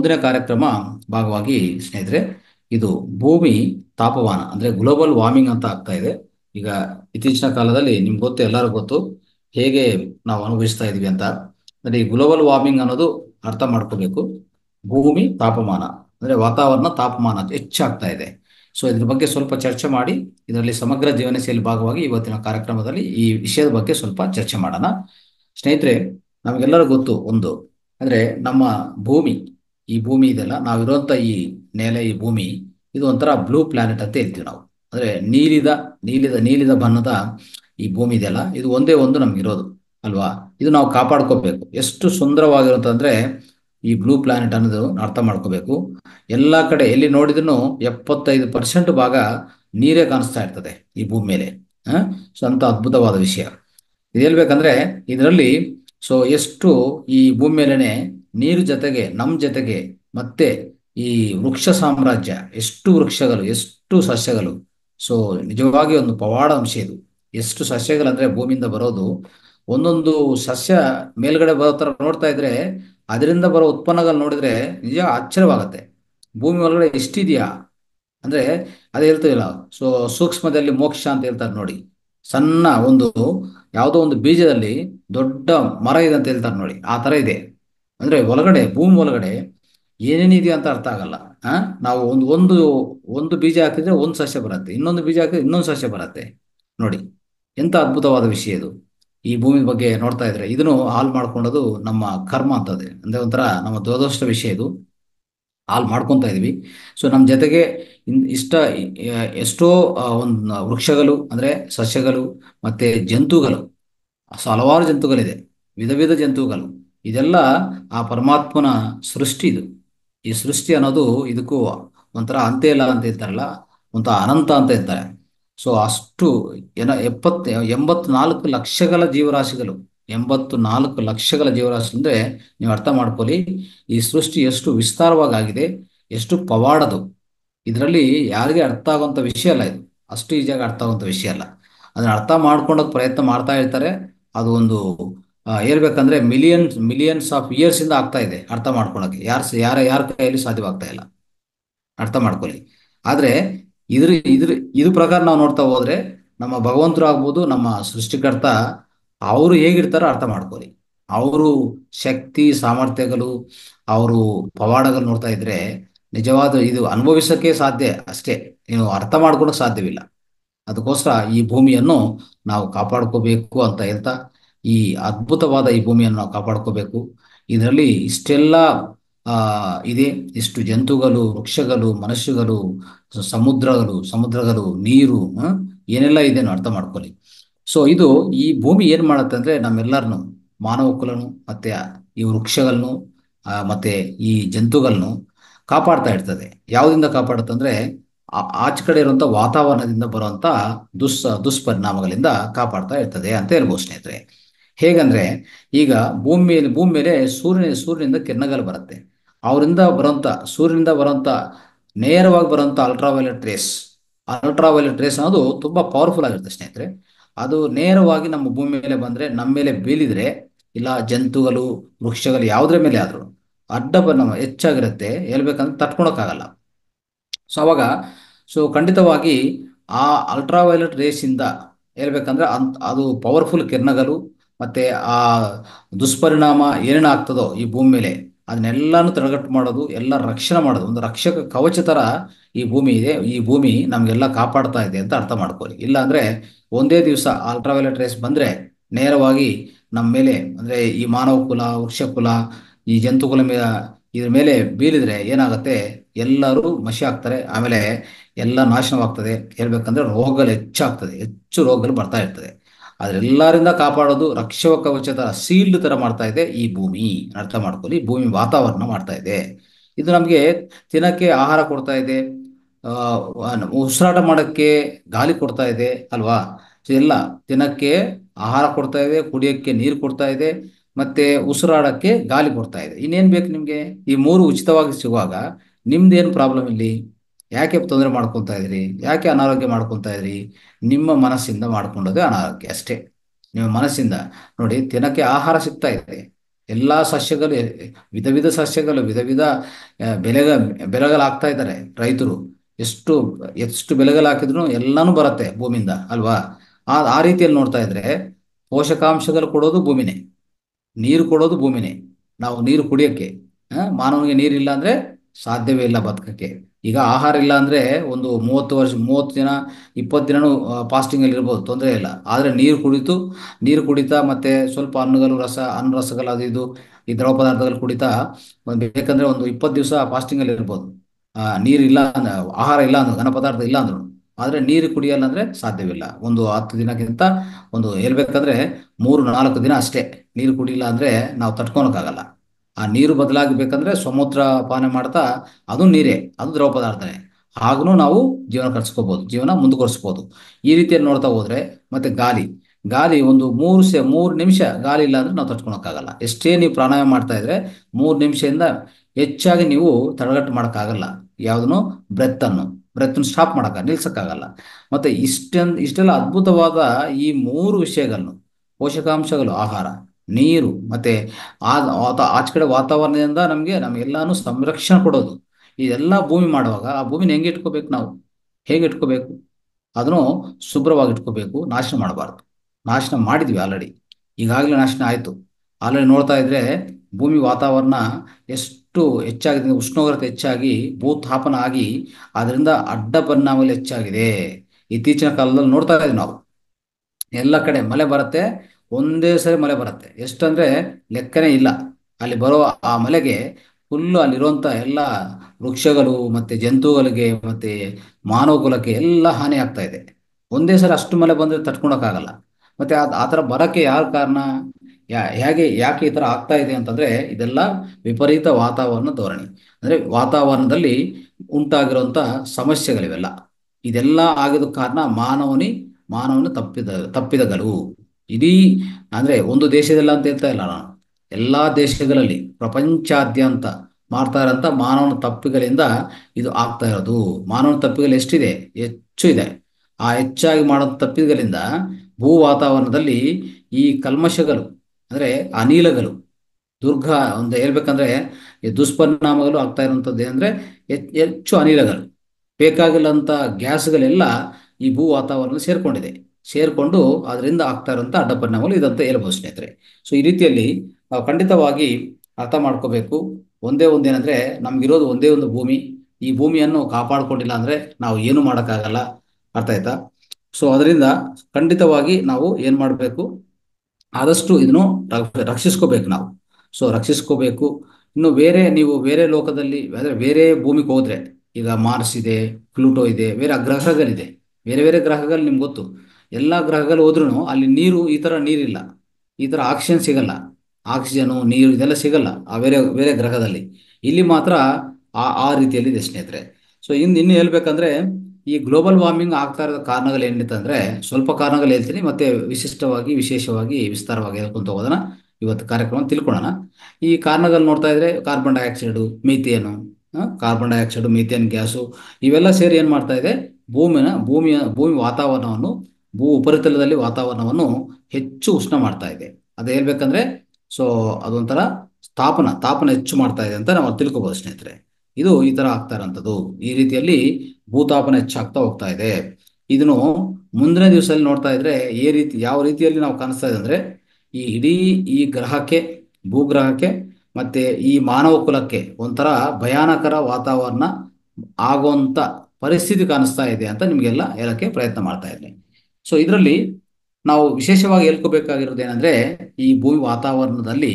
ಮುಂದಿನ ಕಾರ್ಯಕ್ರಮ ಭಾಗವಾಗಿ ಸ್ನೇಹಿತರೆ ಇದು ಭೂಮಿ ತಾಪಮಾನ ಅಂದ್ರೆ ಗ್ಲೋಬಲ್ ವಾರ್ಮಿಂಗ್ ಅಂತ ಆಗ್ತಾ ಇದೆ ಈಗ ಇತ್ತೀಚಿನ ಕಾಲದಲ್ಲಿ ನಿಮ್ಗೆ ಗೊತ್ತು ಎಲ್ಲರೂ ಗೊತ್ತು ಹೇಗೆ ನಾವು ಅನುಭವಿಸ್ತಾ ಇದೀವಿ ಅಂತ ಅಂದ್ರೆ ಈ ಗ್ಲೋಬಲ್ ವಾರ್ಮಿಂಗ್ ಅನ್ನೋದು ಅರ್ಥ ಮಾಡ್ಕೋಬೇಕು ಭೂಮಿ ತಾಪಮಾನ ಅಂದ್ರೆ ವಾತಾವರಣ ತಾಪಮಾನ ಹೆಚ್ಚಾಗ್ತಾ ಇದೆ ಸೊ ಇದ್ರ ಬಗ್ಗೆ ಸ್ವಲ್ಪ ಚರ್ಚೆ ಮಾಡಿ ಇದರಲ್ಲಿ ಸಮಗ್ರ ಜೀವನ ಶೈಲಿ ಭಾಗವಾಗಿ ಇವತ್ತಿನ ಕಾರ್ಯಕ್ರಮದಲ್ಲಿ ಈ ವಿಷಯದ ಬಗ್ಗೆ ಸ್ವಲ್ಪ ಚರ್ಚೆ ಮಾಡೋಣ ಸ್ನೇಹಿತರೆ ನಮಗೆಲ್ಲರೂ ಗೊತ್ತು ಒಂದು ಅಂದ್ರೆ ನಮ್ಮ ಭೂಮಿ ಈ ಭೂಮಿ ಇದೆಲ್ಲ ಇರೋಂತ ಈ ನೆಲೆ ಈ ಭೂಮಿ ಇದು ಒಂಥರ ಬ್ಲೂ ಪ್ಲಾನೆಟ್ ಅಂತ ಹೇಳ್ತೀವಿ ನಾವು ಅಂದ್ರೆ ನೀಲಿದ ನೀಲಿದ ನೀಲಿದ ಬಣ್ಣದ ಈ ಭೂಮಿ ಇದೆಲ್ಲ ಇದು ಒಂದೇ ಒಂದು ನಮ್ಗೆ ಇರೋದು ಅಲ್ವಾ ಇದು ನಾವು ಕಾಪಾಡ್ಕೋಬೇಕು ಎಷ್ಟು ಸುಂದರವಾಗಿರುತ್ತಂದ್ರೆ ಈ ಬ್ಲೂ ಪ್ಲಾನೆಟ್ ಅನ್ನೋದು ಅರ್ಥ ಮಾಡ್ಕೋಬೇಕು ಎಲ್ಲ ಕಡೆ ಎಲ್ಲಿ ನೋಡಿದ್ರು ಎಪ್ಪತ್ತೈದು ಪರ್ಸೆಂಟ್ ಭಾಗ ನೀರೇ ಕಾಣಿಸ್ತಾ ಇರ್ತದೆ ಈ ಭೂಮಿ ಮೇಲೆ ಸೊ ಅಂತ ಅದ್ಭುತವಾದ ವಿಷಯ ಇದು ಹೇಳ್ಬೇಕಂದ್ರೆ ಇದರಲ್ಲಿ ಸೊ ಎಷ್ಟು ಈ ಭೂಮಿ ಮೇಲೆನೆ ನೀರು ಜೊತೆಗೆ ನಮ್ಮ ಜೊತೆಗೆ ಮತ್ತೆ ಈ ವೃಕ್ಷ ಸಾಮ್ರಾಜ್ಯ ಎಷ್ಟು ವೃಕ್ಷಗಳು ಎಷ್ಟು ಸಸ್ಯಗಳು ಸೊ ನಿಜವಾಗಿ ಒಂದು ಪವಾಡ ಅಂಶ ಇದು ಎಷ್ಟು ಸಸ್ಯಗಳು ಅಂದ್ರೆ ಭೂಮಿಯಿಂದ ಬರೋದು ಒಂದೊಂದು ಸಸ್ಯ ಮೇಲ್ಗಡೆ ಬರೋ ತರ ನೋಡ್ತಾ ಇದ್ರೆ ಅದರಿಂದ ಬರೋ ಉತ್ಪನ್ನಗಳು ನೋಡಿದ್ರೆ ನಿಜ ಆಶ್ಚರ್ಯವಾಗತ್ತೆ ಭೂಮಿ ಒಳಗಡೆ ಎಷ್ಟಿದೆಯಾ ಅಂದ್ರೆ ಅದೇ ಹೇಳ್ತೀವಿಲ್ಲ ಸೊ ಸೂಕ್ಷ್ಮದಲ್ಲಿ ಮೋಕ್ಷ ಅಂತ ಹೇಳ್ತಾರೆ ನೋಡಿ ಸಣ್ಣ ಒಂದು ಯಾವುದೋ ಒಂದು ಬೀಜದಲ್ಲಿ ದೊಡ್ಡ ಮರ ಇದೆ ಅಂತ ಹೇಳ್ತಾರೆ ನೋಡಿ ಆ ತರ ಇದೆ ಅಂದರೆ ಒಳಗಡೆ ಭೂಮಿ ಒಳಗಡೆ ಏನೇನಿದೆಯಾ ಅಂತ ಅರ್ಥ ಆಗಲ್ಲ ಹ ನಾವು ಒಂದು ಒಂದು ಒಂದು ಬೀಜ ಹಾಕಿದ್ರೆ ಒಂದು ಸಸ್ಯ ಬರುತ್ತೆ ಇನ್ನೊಂದು ಬೀಜ ಹಾಕಿದ್ರೆ ಇನ್ನೊಂದು ಸಸ್ಯ ಬರುತ್ತೆ ನೋಡಿ ಎಂತ ಅದ್ಭುತವಾದ ವಿಷಯ ಇದು ಈ ಭೂಮಿ ಬಗ್ಗೆ ನೋಡ್ತಾ ಇದ್ರೆ ಇದನ್ನು ಹಾಲ್ ಮಾಡ್ಕೊಂಡದು ನಮ್ಮ ಕರ್ಮ ಅಂತದೆ ಅಂದ್ರೆ ಒಂಥರ ನಮ್ಮ ದುರದೃಷ್ಟ ವಿಷಯ ಇದು ಹಾಲ್ ಮಾಡ್ಕೊತಾ ಇದ್ವಿ ಸೊ ನಮ್ಮ ಜೊತೆಗೆ ಇಷ್ಟ ಎಷ್ಟೋ ಒಂದು ವೃಕ್ಷಗಳು ಅಂದ್ರೆ ಸಸ್ಯಗಳು ಮತ್ತೆ ಜಂತುಗಳು ಹಲವಾರು ಜಂತುಗಳಿದೆ ವಿಧ ವಿಧ ಜಂತುಗಳು ಇದೆಲ್ಲ ಆ ಪರಮಾತ್ಮನ ಸೃಷ್ಟಿ ಇದು ಈ ಸೃಷ್ಟಿ ಅನ್ನೋದು ಇದಕ್ಕೂ ಒಂಥರ ಅಂತ್ಯ ಇಲ್ಲ ಅಂತ ಇರ್ತಾರಲ್ಲ ಒಂಥರ ಅನಂತ ಅಂತ ಇರ್ತಾರೆ ಸೊ ಅಷ್ಟು ಏನೋ ಎಪ್ಪತ್ ನಾಲ್ಕು ಲಕ್ಷಗಳ ಜೀವರಾಶಿಗಳು ಎಂಬತ್ತು ನಾಲ್ಕು ಲಕ್ಷಗಳ ಜೀವರಾಶಿ ಅಂದರೆ ನೀವು ಅರ್ಥ ಮಾಡ್ಕೊಳ್ಳಿ ಈ ಸೃಷ್ಟಿ ಎಷ್ಟು ವಿಸ್ತಾರವಾಗಿದೆ ಎಷ್ಟು ಪವಾಡದು ಇದರಲ್ಲಿ ಯಾರಿಗೆ ಅರ್ಥ ಆಗುವಂಥ ವಿಷಯ ಅಲ್ಲ ಇದು ಅಷ್ಟು ಈಜಿಯಾಗಿ ಅರ್ಥ ಆಗುವಂಥ ವಿಷಯ ಅಲ್ಲ ಅದನ್ನ ಅರ್ಥ ಮಾಡ್ಕೊಂಡೋಗಿ ಪ್ರಯತ್ನ ಮಾಡ್ತಾ ಇರ್ತಾರೆ ಅದು ಒಂದು ಹೇಳ್ಬೇಕಂದ್ರೆ ಮಿಲಿಯನ್ಸ್ ಮಿಲಿಯನ್ಸ್ ಆಫ್ ಇಯರ್ಸ್ ಇಂದ ಆಗ್ತಾ ಇದೆ ಅರ್ಥ ಮಾಡ್ಕೊಳಕ್ಕೆ ಯಾರ ಯಾರ ಯಾರ ಕೈಯಲ್ಲಿ ಸಾಧ್ಯವಾಗ್ತಾ ಇಲ್ಲ ಅರ್ಥ ಮಾಡ್ಕೊಳ್ಳಿ ಆದ್ರೆ ಇದ್ರ ಇದ್ರ ಇದ್ರ ಪ್ರಕಾರ ನಾವು ನೋಡ್ತಾ ಹೋದ್ರೆ ನಮ್ಮ ಭಗವಂತರು ಆಗ್ಬೋದು ನಮ್ಮ ಸೃಷ್ಟಿಕರ್ತ ಅವರು ಹೇಗಿರ್ತಾರೋ ಅರ್ಥ ಮಾಡ್ಕೊಳ್ಳಿ ಅವರು ಶಕ್ತಿ ಸಾಮರ್ಥ್ಯಗಳು ಅವರು ಪವಾಡಗಳು ನೋಡ್ತಾ ಇದ್ರೆ ನಿಜವಾದ ಇದು ಅನುಭವಿಸಕ್ಕೆ ಸಾಧ್ಯ ಅಷ್ಟೇ ನೀವು ಅರ್ಥ ಮಾಡ್ಕೊಳಕ್ ಸಾಧ್ಯವಿಲ್ಲ ಅದಕ್ಕೋಸ್ಕರ ಈ ಭೂಮಿಯನ್ನು ನಾವು ಕಾಪಾಡ್ಕೋಬೇಕು ಅಂತ ಹೇಳ್ತಾ ಈ ಅದ್ಭುತವಾದ ಈ ಭೂಮಿಯನ್ನು ನಾವು ಕಾಪಾಡ್ಕೋಬೇಕು ಇದರಲ್ಲಿ ಇಷ್ಟೆಲ್ಲ ಇದೆ ಇಷ್ಟು ಜಂತುಗಳು ವೃಕ್ಷಗಳು ಮನುಷ್ಯಗಳು ಸಮುದ್ರಗಳು ಸಮುದ್ರಗಳು ನೀರು ಏನೆಲ್ಲ ಇದೆ ಅರ್ಥ ಮಾಡ್ಕೊಳ್ಳಿ ಸೊ ಇದು ಈ ಭೂಮಿ ಏನ್ ಮಾಡುತ್ತೆ ಅಂದ್ರೆ ನಮ್ಮೆಲ್ಲರನ್ನು ಮಾನವ ಕುಲನು ಮತ್ತೆ ಈ ವೃಕ್ಷಗಳನ್ನು ಮತ್ತೆ ಈ ಜಂತುಗಳನ್ನು ಕಾಪಾಡ್ತಾ ಇರ್ತದೆ ಯಾವುದರಿಂದ ಅಂದ್ರೆ ಆಚೆ ಕಡೆ ಇರುವಂತ ವಾತಾವರಣದಿಂದ ಬರುವಂತ ದುಸ್ ದುಷ್ಪರಿಣಾಮಗಳಿಂದ ಕಾಪಾಡ್ತಾ ಇರ್ತದೆ ಅಂತ ಹೇಳ್ಬೋದು ಸ್ನೇಹಿತರೆ ಹೇಗಂದ್ರೆ ಈಗ ಭೂಮಿ ಭೂಮಿ ಮೇಲೆ ಸೂರ್ಯನ ಸೂರ್ಯನಿಂದ ಕಿರಣಗಳು ಬರುತ್ತೆ ಅವರಿಂದ ಬರೋಂಥ ಸೂರ್ಯನಿಂದ ಬರೋಂಥ ನೇರವಾಗಿ ಬರೋಂಥ ಅಲ್ಟ್ರಾವೈಲೆಟ್ ರೇಸ್ ಅಲ್ಟ್ರಾವೈಲೆಟ್ ರೇಸ್ ಅನ್ನೋದು ತುಂಬಾ ಪವರ್ಫುಲ್ ಆಗಿರುತ್ತೆ ಸ್ನೇಹಿತರೆ ಅದು ನೇರವಾಗಿ ನಮ್ಮ ಭೂಮಿ ಮೇಲೆ ಬಂದ್ರೆ ನಮ್ಮ ಮೇಲೆ ಬೀಳಿದ್ರೆ ಇಲ್ಲ ಜಂತುಗಳು ವೃಕ್ಷಗಳು ಯಾವುದ್ರ ಮೇಲೆ ಆದರೂ ಅಡ್ಡ ನಮ್ಮ ಹೆಚ್ಚಾಗಿರುತ್ತೆ ಹೇಳ್ಬೇಕಂದ್ರೆ ತಟ್ಕೊಳಕಾಗಲ್ಲ ಸೊ ಅವಾಗ ಸೊ ಖಂಡಿತವಾಗಿ ಆ ಅಲ್ಟ್ರಾವೈಲೆಟ್ ರೇಸಿಂದ ಹೇಳ್ಬೇಕಂದ್ರೆ ಅಂತ ಅದು ಪವರ್ಫುಲ್ ಕಿರಣಗಳು ಮತ್ತೆ ಆ ದುಷ್ಪರಿಣಾಮ ಏನೇನಾಗ್ತದೋ ಈ ಭೂಮಿ ಮೇಲೆ ಅದನ್ನೆಲ್ಲನೂ ತಡೆಗಟ್ಟು ಮಾಡೋದು ಎಲ್ಲ ರಕ್ಷಣೆ ಮಾಡೋದು ಒಂದು ರಕ್ಷಕ ಕವಚ ಥರ ಈ ಭೂಮಿ ಇದೆ ಈ ಭೂಮಿ ನಮಗೆಲ್ಲ ಕಾಪಾಡ್ತಾ ಇದೆ ಅಂತ ಅರ್ಥ ಮಾಡ್ಕೊಳ್ಳಿ ಇಲ್ಲಾಂದರೆ ಒಂದೇ ದಿವಸ ಅಲ್ಟ್ರಾವೈಲೆಟ್ ರೇಸ್ ಬಂದರೆ ನೇರವಾಗಿ ನಮ್ಮ ಮೇಲೆ ಅಂದರೆ ಈ ಮಾನವ ಕುಲ ವೃಕ್ಷ ಕುಲ ಈ ಜಂತುಕುಲ ಮೇಲೆ ಇದ್ರ ಮೇಲೆ ಬೀಳಿದ್ರೆ ಏನಾಗುತ್ತೆ ಎಲ್ಲರೂ ಮಸಿ ಆಗ್ತಾರೆ ಆಮೇಲೆ ಎಲ್ಲ ನಾಶನವಾಗ್ತದೆ ಹೇಳ್ಬೇಕಂದ್ರೆ ರೋಗಗಳು ಹೆಚ್ಚಾಗ್ತದೆ ಹೆಚ್ಚು ರೋಗಗಳು ಬರ್ತಾ ಇರ್ತದೆ ಅದರೆಲ್ಲರಿಂದ ಕಾಪಾಡೋದು ರಕ್ಷಕ ಕವಚದ ಸೀಲ್ಡ್ ತರ ಮಾಡ್ತಾ ಇದೆ ಈ ಭೂಮಿ ಅರ್ಥ ಮಾಡ್ಕೊಳ್ಳಿ ಭೂಮಿ ವಾತಾವರಣ ಮಾಡ್ತಾ ಇದೆ ಇದು ನಮಗೆ ತಿನ್ನಕ್ಕೆ ಆಹಾರ ಕೊಡ್ತಾ ಇದೆ ಉಸಿರಾಟ ಮಾಡೋಕ್ಕೆ ಗಾಳಿ ಕೊಡ್ತಾ ಇದೆ ಅಲ್ವಾ ಎಲ್ಲ ತಿನ್ನಕ್ಕೆ ಆಹಾರ ಕೊಡ್ತಾ ಇದೆ ಕುಡಿಯೋಕ್ಕೆ ನೀರು ಕೊಡ್ತಾ ಇದೆ ಮತ್ತೆ ಉಸಿರಾಡಕ್ಕೆ ಗಾಳಿ ಕೊಡ್ತಾ ಇದೆ ಇನ್ನೇನು ಬೇಕು ನಿಮಗೆ ಈ ಮೂರು ಉಚಿತವಾಗಿ ಸಿಗುವಾಗ ಏನು ಪ್ರಾಬ್ಲಮ್ ಇಲ್ಲಿ ಯಾಕೆ ತೊಂದರೆ ಮಾಡ್ಕೊತಾ ಇದ್ರಿ ಯಾಕೆ ಅನಾರೋಗ್ಯ ಮಾಡ್ಕೊತಾ ಇದ್ರಿ ನಿಮ್ಮ ಮನಸ್ಸಿಂದ ಮಾಡ್ಕೊಂಡದೇ ಅನಾರೋಗ್ಯ ಅಷ್ಟೇ ನಿಮ್ಮ ಮನಸ್ಸಿಂದ ನೋಡಿ ತಿನ್ನಕ್ಕೆ ಆಹಾರ ಸಿಗ್ತಾ ಇದೆ ಎಲ್ಲ ಸಸ್ಯಗಳು ವಿಧ ವಿಧ ಸಸ್ಯಗಳು ವಿಧ ವಿಧ ಬೆಲೆಗ ಬೆಲೆಗಳು ಇದ್ದಾರೆ ರೈತರು ಎಷ್ಟು ಎಷ್ಟು ಬೆಲೆಗಳು ಹಾಕಿದ್ರು ಎಲ್ಲಾನು ಬರುತ್ತೆ ಭೂಮಿಯಿಂದ ಅಲ್ವಾ ಆ ಆ ರೀತಿಯಲ್ಲಿ ನೋಡ್ತಾ ಇದ್ರೆ ಪೋಷಕಾಂಶಗಳು ಕೊಡೋದು ಭೂಮಿನೇ ನೀರು ಕೊಡೋದು ಭೂಮಿನೇ ನಾವು ನೀರು ಕುಡಿಯೋಕ್ಕೆ ಮಾನವನಿಗೆ ನೀರಿಲ್ಲ ಅಂದ್ರೆ ಸಾಧ್ಯವೇ ಇಲ್ಲ ಬದುಕಕ್ಕೆ ಈಗ ಆಹಾರ ಇಲ್ಲ ಅಂದರೆ ಒಂದು ಮೂವತ್ತು ವರ್ಷ ಮೂವತ್ತು ದಿನ ಇಪ್ಪತ್ತು ಫಾಸ್ಟಿಂಗ್ ಅಲ್ಲಿ ಇರ್ಬೋದು ತೊಂದರೆ ಇಲ್ಲ ಆದರೆ ನೀರು ಕುಡಿತು ನೀರು ಕುಡಿತಾ ಮತ್ತೆ ಸ್ವಲ್ಪ ಹಣ್ಣುಗಳು ರಸ ಹಣ್ಣು ರಸಗಳು ಅದು ಇದು ಈ ದ್ರವ ಪದಾರ್ಥಗಳು ಕುಡಿತಾ ಒಂದು ಬೇಕಂದರೆ ಒಂದು ಇಪ್ಪತ್ತು ದಿವಸ ಅಲ್ಲಿ ಇರ್ಬೋದು ನೀರಿಲ್ಲ ಆಹಾರ ಇಲ್ಲ ಅಂದ್ರೆ ಘನ ಪದಾರ್ಥ ಇಲ್ಲ ಅಂದ್ರು ಆದರೆ ನೀರು ಕುಡಿಯಲ್ಲ ಅಂದರೆ ಸಾಧ್ಯವಿಲ್ಲ ಒಂದು ಹತ್ತು ದಿನಕ್ಕಿಂತ ಒಂದು ಹೇಳ್ಬೇಕಂದ್ರೆ ಮೂರು ನಾಲ್ಕು ದಿನ ಅಷ್ಟೇ ನೀರು ಕುಡಿಯಿಲ್ಲ ಅಂದರೆ ನಾವು ಆಗಲ್ಲ ಆ ನೀರು ಬದಲಾಗಬೇಕಂದ್ರೆ ಸಮುದ್ರ ಪಾನೆ ಮಾಡ್ತಾ ಅದು ನೀರೇ ಅದು ದ್ರವ ಪದಾರ್ಥನೇ ಹಾಗೂ ನಾವು ಜೀವನ ಕಟ್ಸ್ಕೋಬಹುದು ಜೀವನ ಮುಂದುವರಿಸ್ಬೋದು ಈ ರೀತಿಯಲ್ಲಿ ನೋಡ್ತಾ ಹೋದ್ರೆ ಮತ್ತೆ ಗಾಲಿ ಗಾಲಿ ಒಂದು ಮೂರು ಸೆ ಮೂರು ನಿಮಿಷ ಗಾಲಿ ಇಲ್ಲ ಅಂದ್ರೆ ನಾವು ತಡ್ಕೊಳಕ್ಕಾಗಲ್ಲ ಎಷ್ಟೇ ನೀವು ಪ್ರಾಣಾಯಾಮ ಮಾಡ್ತಾ ಇದ್ರೆ ಮೂರು ನಿಮಿಷದಿಂದ ಹೆಚ್ಚಾಗಿ ನೀವು ತಡೆಗಟ್ಟು ಮಾಡೋಕ್ಕಾಗಲ್ಲ ಅನ್ನು ಬ್ರೆತ್ತನ್ನು ಬ್ರೆತ್ತನ್ನು ಸ್ಟಾಪ್ ಮಾಡೋಕ್ಕ ನಿಲ್ಸಕ್ಕಾಗಲ್ಲ ಮತ್ತೆ ಇಷ್ಟೆಲ್ಲ ಅದ್ಭುತವಾದ ಈ ಮೂರು ವಿಷಯಗಳನ್ನು ಪೋಷಕಾಂಶಗಳು ಆಹಾರ ನೀರು ಮತ್ತೆ ಆ ಆಚೆ ಕಡೆ ವಾತಾವರಣದಿಂದ ನಮಗೆ ನಮಗೆಲ್ಲಾನು ಸಂರಕ್ಷಣೆ ಕೊಡೋದು ಇದೆಲ್ಲ ಭೂಮಿ ಮಾಡುವಾಗ ಆ ಭೂಮಿನ ಹೆಂಗೆ ಇಟ್ಕೋಬೇಕು ನಾವು ಹೇಗೆ ಇಟ್ಕೋಬೇಕು ಅದನ್ನು ಶುಭ್ರವಾಗಿ ಇಟ್ಕೋಬೇಕು ನಾಶನ ಮಾಡಬಾರ್ದು ನಾಶನ ಮಾಡಿದ್ವಿ ಆಲ್ರೆಡಿ ಈಗಾಗಲೇ ನಾಶನ ಆಯಿತು ಆಲ್ರೆಡಿ ನೋಡ್ತಾ ಇದ್ರೆ ಭೂಮಿ ವಾತಾವರಣ ಎಷ್ಟು ಹೆಚ್ಚಾಗಿದೆ ಉಷ್ಣೋಗ್ರತೆ ಹೆಚ್ಚಾಗಿ ಭೂತಾಪನ ಆಗಿ ಅದರಿಂದ ಅಡ್ಡ ಪರಿಣಾಮಗಳು ಹೆಚ್ಚಾಗಿದೆ ಇತ್ತೀಚಿನ ಕಾಲದಲ್ಲಿ ನೋಡ್ತಾ ಇದ್ದೀವಿ ನಾವು ಎಲ್ಲ ಕಡೆ ಮಳೆ ಬರುತ್ತೆ ಒಂದೇ ಸರಿ ಮಳೆ ಬರುತ್ತೆ ಎಷ್ಟಂದ್ರೆ ಲೆಕ್ಕನೇ ಇಲ್ಲ ಅಲ್ಲಿ ಬರೋ ಆ ಮಳೆಗೆ ಫುಲ್ಲು ಅಲ್ಲಿರುವಂಥ ಎಲ್ಲ ವೃಕ್ಷಗಳು ಮತ್ತೆ ಜಂತುಗಳಿಗೆ ಮತ್ತೆ ಮಾನವ ಕುಲಕ್ಕೆ ಎಲ್ಲ ಹಾನಿ ಆಗ್ತಾ ಇದೆ ಒಂದೇ ಸರಿ ಅಷ್ಟು ಮಳೆ ಬಂದ್ರೆ ಆಗಲ್ಲ ಮತ್ತೆ ಆ ಥರ ಬರಕ್ಕೆ ಯಾರ ಕಾರಣ ಯಾ ಹೇಗೆ ಯಾಕೆ ಈ ಥರ ಆಗ್ತಾ ಇದೆ ಅಂತಂದ್ರೆ ಇದೆಲ್ಲ ವಿಪರೀತ ವಾತಾವರಣ ಧೋರಣೆ ಅಂದ್ರೆ ವಾತಾವರಣದಲ್ಲಿ ಉಂಟಾಗಿರುವಂಥ ಸಮಸ್ಯೆಗಳಿವೆಲ್ಲ ಇದೆಲ್ಲ ಆಗಿದ ಕಾರಣ ಮಾನವನಿ ಮಾನವನ ತಪ್ಪಿದ ತಪ್ಪಿದಗಳು ಇಡೀ ಅಂದರೆ ಒಂದು ದೇಶದಲ್ಲ ಅಂತ ಹೇಳ್ತಾ ಇಲ್ಲ ನಾನು ಎಲ್ಲ ದೇಶಗಳಲ್ಲಿ ಪ್ರಪಂಚಾದ್ಯಂತ ಮಾಡ್ತಾ ಇರೋಂಥ ಮಾನವನ ತಪ್ಪುಗಳಿಂದ ಇದು ಆಗ್ತಾ ಇರೋದು ಮಾನವನ ತಪ್ಪುಗಳು ಎಷ್ಟಿದೆ ಹೆಚ್ಚು ಇದೆ ಆ ಹೆಚ್ಚಾಗಿ ಮಾಡೋ ತಪ್ಪುಗಳಿಂದ ಭೂ ವಾತಾವರಣದಲ್ಲಿ ಈ ಕಲ್ಮಶಗಳು ಅಂದರೆ ಅನಿಲಗಳು ದುರ್ಗ ಒಂದು ಹೇಳ್ಬೇಕಂದ್ರೆ ದುಷ್ಪರಿಣಾಮಗಳು ಆಗ್ತಾ ಇರುವಂಥದ್ದು ಅಂದರೆ ಹೆಚ್ಚು ಅನಿಲಗಳು ಬೇಕಾಗಿಲ್ಲಂಥ ಗ್ಯಾಸ್ಗಳೆಲ್ಲ ಈ ಭೂ ವಾತಾವರಣ ಸೇರಿಕೊಂಡಿದೆ ಸೇರಿಕೊಂಡು ಅದರಿಂದ ಆಗ್ತಾ ಇರುವಂಥ ಅಡ್ಡ ಪರಿಣಾಮಗಳು ಇದಂತ ಹೇಳ್ಬೋದು ಸ್ನೇಹಿತರೆ ಸೊ ಈ ರೀತಿಯಲ್ಲಿ ನಾವು ಖಂಡಿತವಾಗಿ ಅರ್ಥ ಮಾಡ್ಕೋಬೇಕು ಒಂದೇ ಒಂದೇನಂದ್ರೆ ನಮ್ಗಿರೋದು ಒಂದೇ ಒಂದು ಭೂಮಿ ಈ ಭೂಮಿಯನ್ನು ಕಾಪಾಡ್ಕೊಂಡಿಲ್ಲ ಅಂದ್ರೆ ನಾವು ಏನು ಮಾಡೋಕ್ಕಾಗಲ್ಲ ಅರ್ಥ ಆಯ್ತಾ ಸೊ ಅದರಿಂದ ಖಂಡಿತವಾಗಿ ನಾವು ಏನು ಮಾಡಬೇಕು ಆದಷ್ಟು ಇದನ್ನು ರಕ್ಷಿಸ್ಕೋಬೇಕು ನಾವು ಸೊ ರಕ್ಷಿಸ್ಕೋಬೇಕು ಇನ್ನು ಬೇರೆ ನೀವು ಬೇರೆ ಲೋಕದಲ್ಲಿ ಅಂದರೆ ಬೇರೆ ಭೂಮಿಗೆ ಹೋದ್ರೆ ಈಗ ಮಾರ್ಸ್ ಇದೆ ಪ್ಲೂಟೋ ಇದೆ ಬೇರೆ ಗ್ರಹಗಳಿದೆ ಬೇರೆ ಬೇರೆ ಗ್ರಹಗಳು ನಿಮ್ಗೆ ಗೊತ್ತು ಎಲ್ಲ ಗ್ರಹಗಳು ಹೋದ್ರೂ ಅಲ್ಲಿ ನೀರು ಈ ಥರ ನೀರಿಲ್ಲ ಈ ಥರ ಆಕ್ಸಿಜನ್ ಸಿಗಲ್ಲ ಆಕ್ಸಿಜನು ನೀರು ಇದೆಲ್ಲ ಸಿಗಲ್ಲ ಆ ಬೇರೆ ಬೇರೆ ಗ್ರಹದಲ್ಲಿ ಇಲ್ಲಿ ಮಾತ್ರ ಆ ಆ ರೀತಿಯಲ್ಲಿ ಇದೆ ಸ್ನೇಹಿತರೆ ಸೊ ಇನ್ನು ಇನ್ನು ಹೇಳ್ಬೇಕಂದ್ರೆ ಈ ಗ್ಲೋಬಲ್ ವಾರ್ಮಿಂಗ್ ಆಗ್ತಾ ಇರೋ ಕಾರಣಗಳು ಏನಿತ್ತಂದ್ರೆ ಸ್ವಲ್ಪ ಕಾರಣಗಳು ಹೇಳ್ತೀನಿ ಮತ್ತೆ ವಿಶಿಷ್ಟವಾಗಿ ವಿಶೇಷವಾಗಿ ವಿಸ್ತಾರವಾಗಿ ಹೇಳ್ಕೊಂತ ಹೋಗೋದನ್ನ ಇವತ್ತು ಕಾರ್ಯಕ್ರಮ ತಿಳ್ಕೊಳ್ಳೋಣ ಈ ಕಾರಣಗಳು ನೋಡ್ತಾ ಇದ್ರೆ carbon dioxide methane carbon dioxide methane gas ಇವೆಲ್ಲ ಸೇರಿ ಏನು ಮಾಡ್ತಾ ಇದೆ ಭೂಮಿನ ಭೂಮಿಯ ಭೂಮಿ ವಾತಾವರಣವನ್ನು ಭೂ ಉಪರಿತಲದಲ್ಲಿ ವಾತಾವರಣವನ್ನು ಹೆಚ್ಚು ಉಷ್ಣ ಮಾಡ್ತಾ ಇದೆ ಅದು ಹೇಳ್ಬೇಕಂದ್ರೆ ಸೊ ಅದೊಂಥರ ತಾಪನ ತಾಪನ ಹೆಚ್ಚು ಮಾಡ್ತಾ ಇದೆ ಅಂತ ನಾವು ತಿಳ್ಕೊಬೋದು ಸ್ನೇಹಿತರೆ ಇದು ಈ ತರ ಆಗ್ತಾ ಇರೋಂಥದ್ದು ಈ ರೀತಿಯಲ್ಲಿ ಭೂತಾಪನ ಹೆಚ್ಚಾಗ್ತಾ ಹೋಗ್ತಾ ಇದೆ ಇದನ್ನು ಮುಂದಿನ ದಿವಸದಲ್ಲಿ ನೋಡ್ತಾ ಇದ್ರೆ ಏ ರೀತಿ ಯಾವ ರೀತಿಯಲ್ಲಿ ನಾವು ಕಾಣಿಸ್ತಾ ಇದೆ ಅಂದ್ರೆ ಈ ಇಡೀ ಈ ಗ್ರಹಕ್ಕೆ ಭೂಗ್ರಹಕ್ಕೆ ಮತ್ತೆ ಈ ಮಾನವ ಕುಲಕ್ಕೆ ಒಂಥರ ಭಯಾನಕರ ವಾತಾವರಣ ಆಗುವಂತ ಪರಿಸ್ಥಿತಿ ಕಾಣಿಸ್ತಾ ಇದೆ ಅಂತ ನಿಮಗೆಲ್ಲ ಹೇಳಕ್ಕೆ ಪ್ರಯತ್ನ ಮಾಡ್ತಾ ಇದ್ದೀನಿ ಸೊ ಇದರಲ್ಲಿ ನಾವು ವಿಶೇಷವಾಗಿ ಹೇಳ್ಕೋಬೇಕಾಗಿರೋದು ಏನಂದ್ರೆ ಈ ಭೂಮಿ ವಾತಾವರಣದಲ್ಲಿ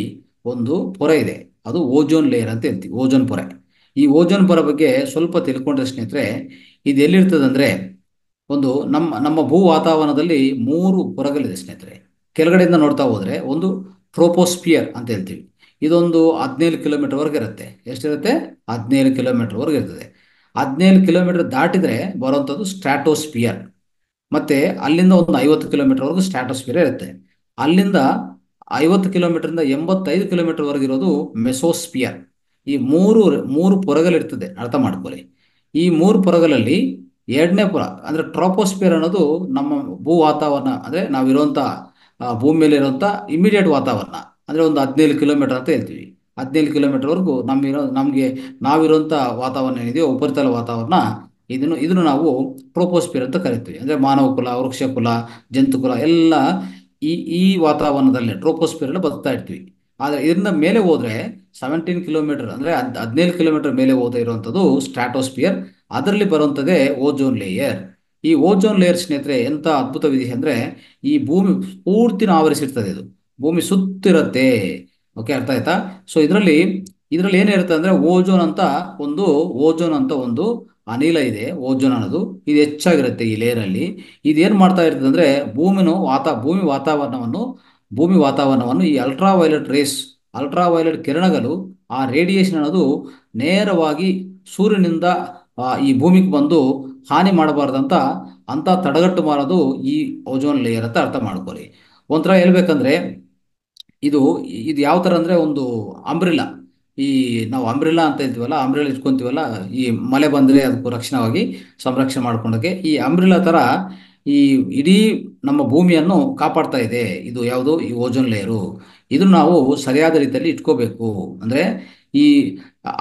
ಒಂದು ಪೊರೆ ಇದೆ ಅದು ಓಜೋನ್ ಲೇಯರ್ ಅಂತ ಹೇಳ್ತೀವಿ ಓಜೋನ್ ಪೊರೆ ಈ ಓಜೋನ್ ಪೊರೆ ಬಗ್ಗೆ ಸ್ವಲ್ಪ ತಿಳ್ಕೊಂಡ್ರೆ ಸ್ನೇಹಿತರೆ ಇದು ಎಲ್ಲಿರ್ತದೆ ಅಂದ್ರೆ ಒಂದು ನಮ್ಮ ನಮ್ಮ ಭೂ ವಾತಾವರಣದಲ್ಲಿ ಮೂರು ಪೊರೆಗಳಿದೆ ಸ್ನೇಹಿತರೆ ಕೆಳಗಡೆಯಿಂದ ನೋಡ್ತಾ ಹೋದ್ರೆ ಒಂದು ಟ್ರೋಪೋಸ್ಪಿಯರ್ ಅಂತ ಹೇಳ್ತೀವಿ ಇದೊಂದು ಹದಿನೇಳು ಕಿಲೋಮೀಟರ್ವರೆಗೆ ಇರುತ್ತೆ ಎಷ್ಟಿರುತ್ತೆ ಹದಿನೇಳು ಕಿಲೋಮೀಟರ್ವರೆಗೆ ಇರ್ತದೆ ಹದಿನೇಳು ಕಿಲೋಮೀಟರ್ ದಾಟಿದ್ರೆ ಬರುವಂಥದ್ದು ಸ್ಟ್ರಾಟೋಸ್ಪಿಯರ್ ಮತ್ತೆ ಅಲ್ಲಿಂದ ಒಂದು ಐವತ್ತು ವರೆಗೂ ಸ್ಟ್ರಾಟೋಸ್ಫಿಯರ್ ಇರುತ್ತೆ ಅಲ್ಲಿಂದ ಐವತ್ತು ಕಿಲೋಮೀಟರಿಂದ ಎಂಬತ್ತೈದು ವರೆಗೆ ಇರೋದು ಮೆಸೋಸ್ಪಿಯರ್ ಈ ಮೂರು ಮೂರು ಪೊರಗಲಿರ್ತದೆ ಅರ್ಥ ಮಾಡ್ಕೊಳ್ಳಿ ಈ ಮೂರು ಪೊರಗಲಲ್ಲಿ ಎರಡನೇ ಪುರ ಅಂದರೆ ಟ್ರೋಪೋಸ್ಪಿಯರ್ ಅನ್ನೋದು ನಮ್ಮ ಭೂ ವಾತಾವರಣ ಅಂದರೆ ನಾವಿರುವಂಥ ಭೂಮಿಯಲ್ಲಿರುವಂಥ ಇಮಿಡಿಯೇಟ್ ವಾತಾವರಣ ಅಂದರೆ ಒಂದು ಹದಿನೈದು ಕಿಲೋಮೀಟರ್ ಅಂತ ಹೇಳ್ತೀವಿ ಹದಿನೈದು ಕಿಲೋಮೀಟರ್ವರೆಗೂ ನಮ್ಮಿರೋ ನಮಗೆ ನಾವಿರುವಂಥ ವಾತಾವರಣ ಏನಿದೆಯೋ ಉಪರಿತಲ ವಾತಾವರಣ ಇದನ್ನು ಇದನ್ನು ನಾವು ಪ್ರೋಪೋಸ್ಪಿಯರ್ ಅಂತ ಕರಿತೀವಿ ಅಂದರೆ ಮಾನವ ಕುಲ ವೃಕ್ಷ ಕುಲ ಜಂತು ಕುಲ ಎಲ್ಲ ಈ ಈ ವಾತಾವರಣದಲ್ಲೇ ಟ್ರೋಪೋಸ್ಪಿಯರಲ್ಲಿ ಬದುಕ್ತಾ ಇರ್ತೀವಿ ಆದರೆ ಇದರಿಂದ ಮೇಲೆ ಹೋದರೆ ಸೆವೆಂಟೀನ್ ಕಿಲೋಮೀಟರ್ ಅಂದರೆ ಹದಿನೈದು ಕಿಲೋಮೀಟರ್ ಮೇಲೆ ಹೋದ ಇರುವಂಥದ್ದು ಸ್ಟ್ರಾಟೋಸ್ಪಿಯರ್ ಅದರಲ್ಲಿ ಬರುವಂಥದ್ದೇ ಓಜೋನ್ ಲೇಯರ್ ಈ ಓಜೋನ್ ಲೇಯರ್ ಸ್ನೇಹಿತರೆ ಎಂಥ ಅದ್ಭುತ ವಿಧಿ ಅಂದರೆ ಈ ಭೂಮಿ ಪೂರ್ತಿನ ಆವರಿಸಿರ್ತದೆ ಇದು ಭೂಮಿ ಸುತ್ತಿರುತ್ತೆ ಓಕೆ ಅರ್ಥ ಆಯ್ತಾ ಸೊ ಇದರಲ್ಲಿ ಇದರಲ್ಲಿ ಏನಿರುತ್ತೆ ಅಂದರೆ ಓಜೋನ್ ಅಂತ ಒಂದು ಓಜೋನ್ ಅಂತ ಒಂದು ಅನಿಲ ಇದೆ ಓಜೋನ್ ಅನ್ನೋದು ಇದು ಹೆಚ್ಚಾಗಿರುತ್ತೆ ಈ ಲೇಯರಲ್ಲಿ ಇದೇನು ಮಾಡ್ತಾ ಇರ್ತದೆ ಅಂದ್ರೆ ಭೂಮಿನೂ ವಾತಾ ಭೂಮಿ ವಾತಾವರಣವನ್ನು ಭೂಮಿ ವಾತಾವರಣವನ್ನು ಈ ultraviolet rays ultraviolet ಕಿರಣಗಳು ಆ ರೇಡಿಯೇಷನ್ ಅನ್ನೋದು ನೇರವಾಗಿ ಸೂರ್ಯನಿಂದ ಈ ಭೂಮಿಗೆ ಬಂದು ಹಾನಿ ಮಾಡಬಾರ್ದಂತ ಅಂತ ತಡೆಗಟ್ಟು ಮಾಡೋದು ಈ ಓಜೋನ್ ಲೇಯರ್ ಅಂತ ಅರ್ಥ ಮಾಡ್ಕೊಳ್ಳಿ ಒಂಥರ ಹೇಳ್ಬೇಕಂದ್ರೆ ಇದು ಇದು ಯಾವ ಥರ ಅಂದರೆ ಒಂದು ಅಂಬ್ರಿಲ್ಲ ಈ ನಾವು ಅಂಬ್ರೆಲಾ ಅಂತ ಹೇಳ್ತೀವಲ್ಲ ಅಂಬ್ರೆಲಾ ಇಟ್ಕೊಂತೀವಲ್ಲ ಈ ಮಳೆ ಬಂದರೆ ಅದಕ್ಕೂ ರಕ್ಷಣವಾಗಿ ಸಂರಕ್ಷಣೆ ಮಾಡ್ಕೊಂಡಕ್ಕೆ ಈ ಅಂಬ್ರೆಲಾ ಥರ ಈ ಇಡೀ ನಮ್ಮ ಭೂಮಿಯನ್ನು ಕಾಪಾಡ್ತಾ ಇದೆ ಇದು ಯಾವುದು ಈ ಓಜೋನ್ ಲೇಯರು ಇದನ್ನು ನಾವು ಸರಿಯಾದ ರೀತಿಯಲ್ಲಿ ಇಟ್ಕೋಬೇಕು ಅಂದರೆ ಈ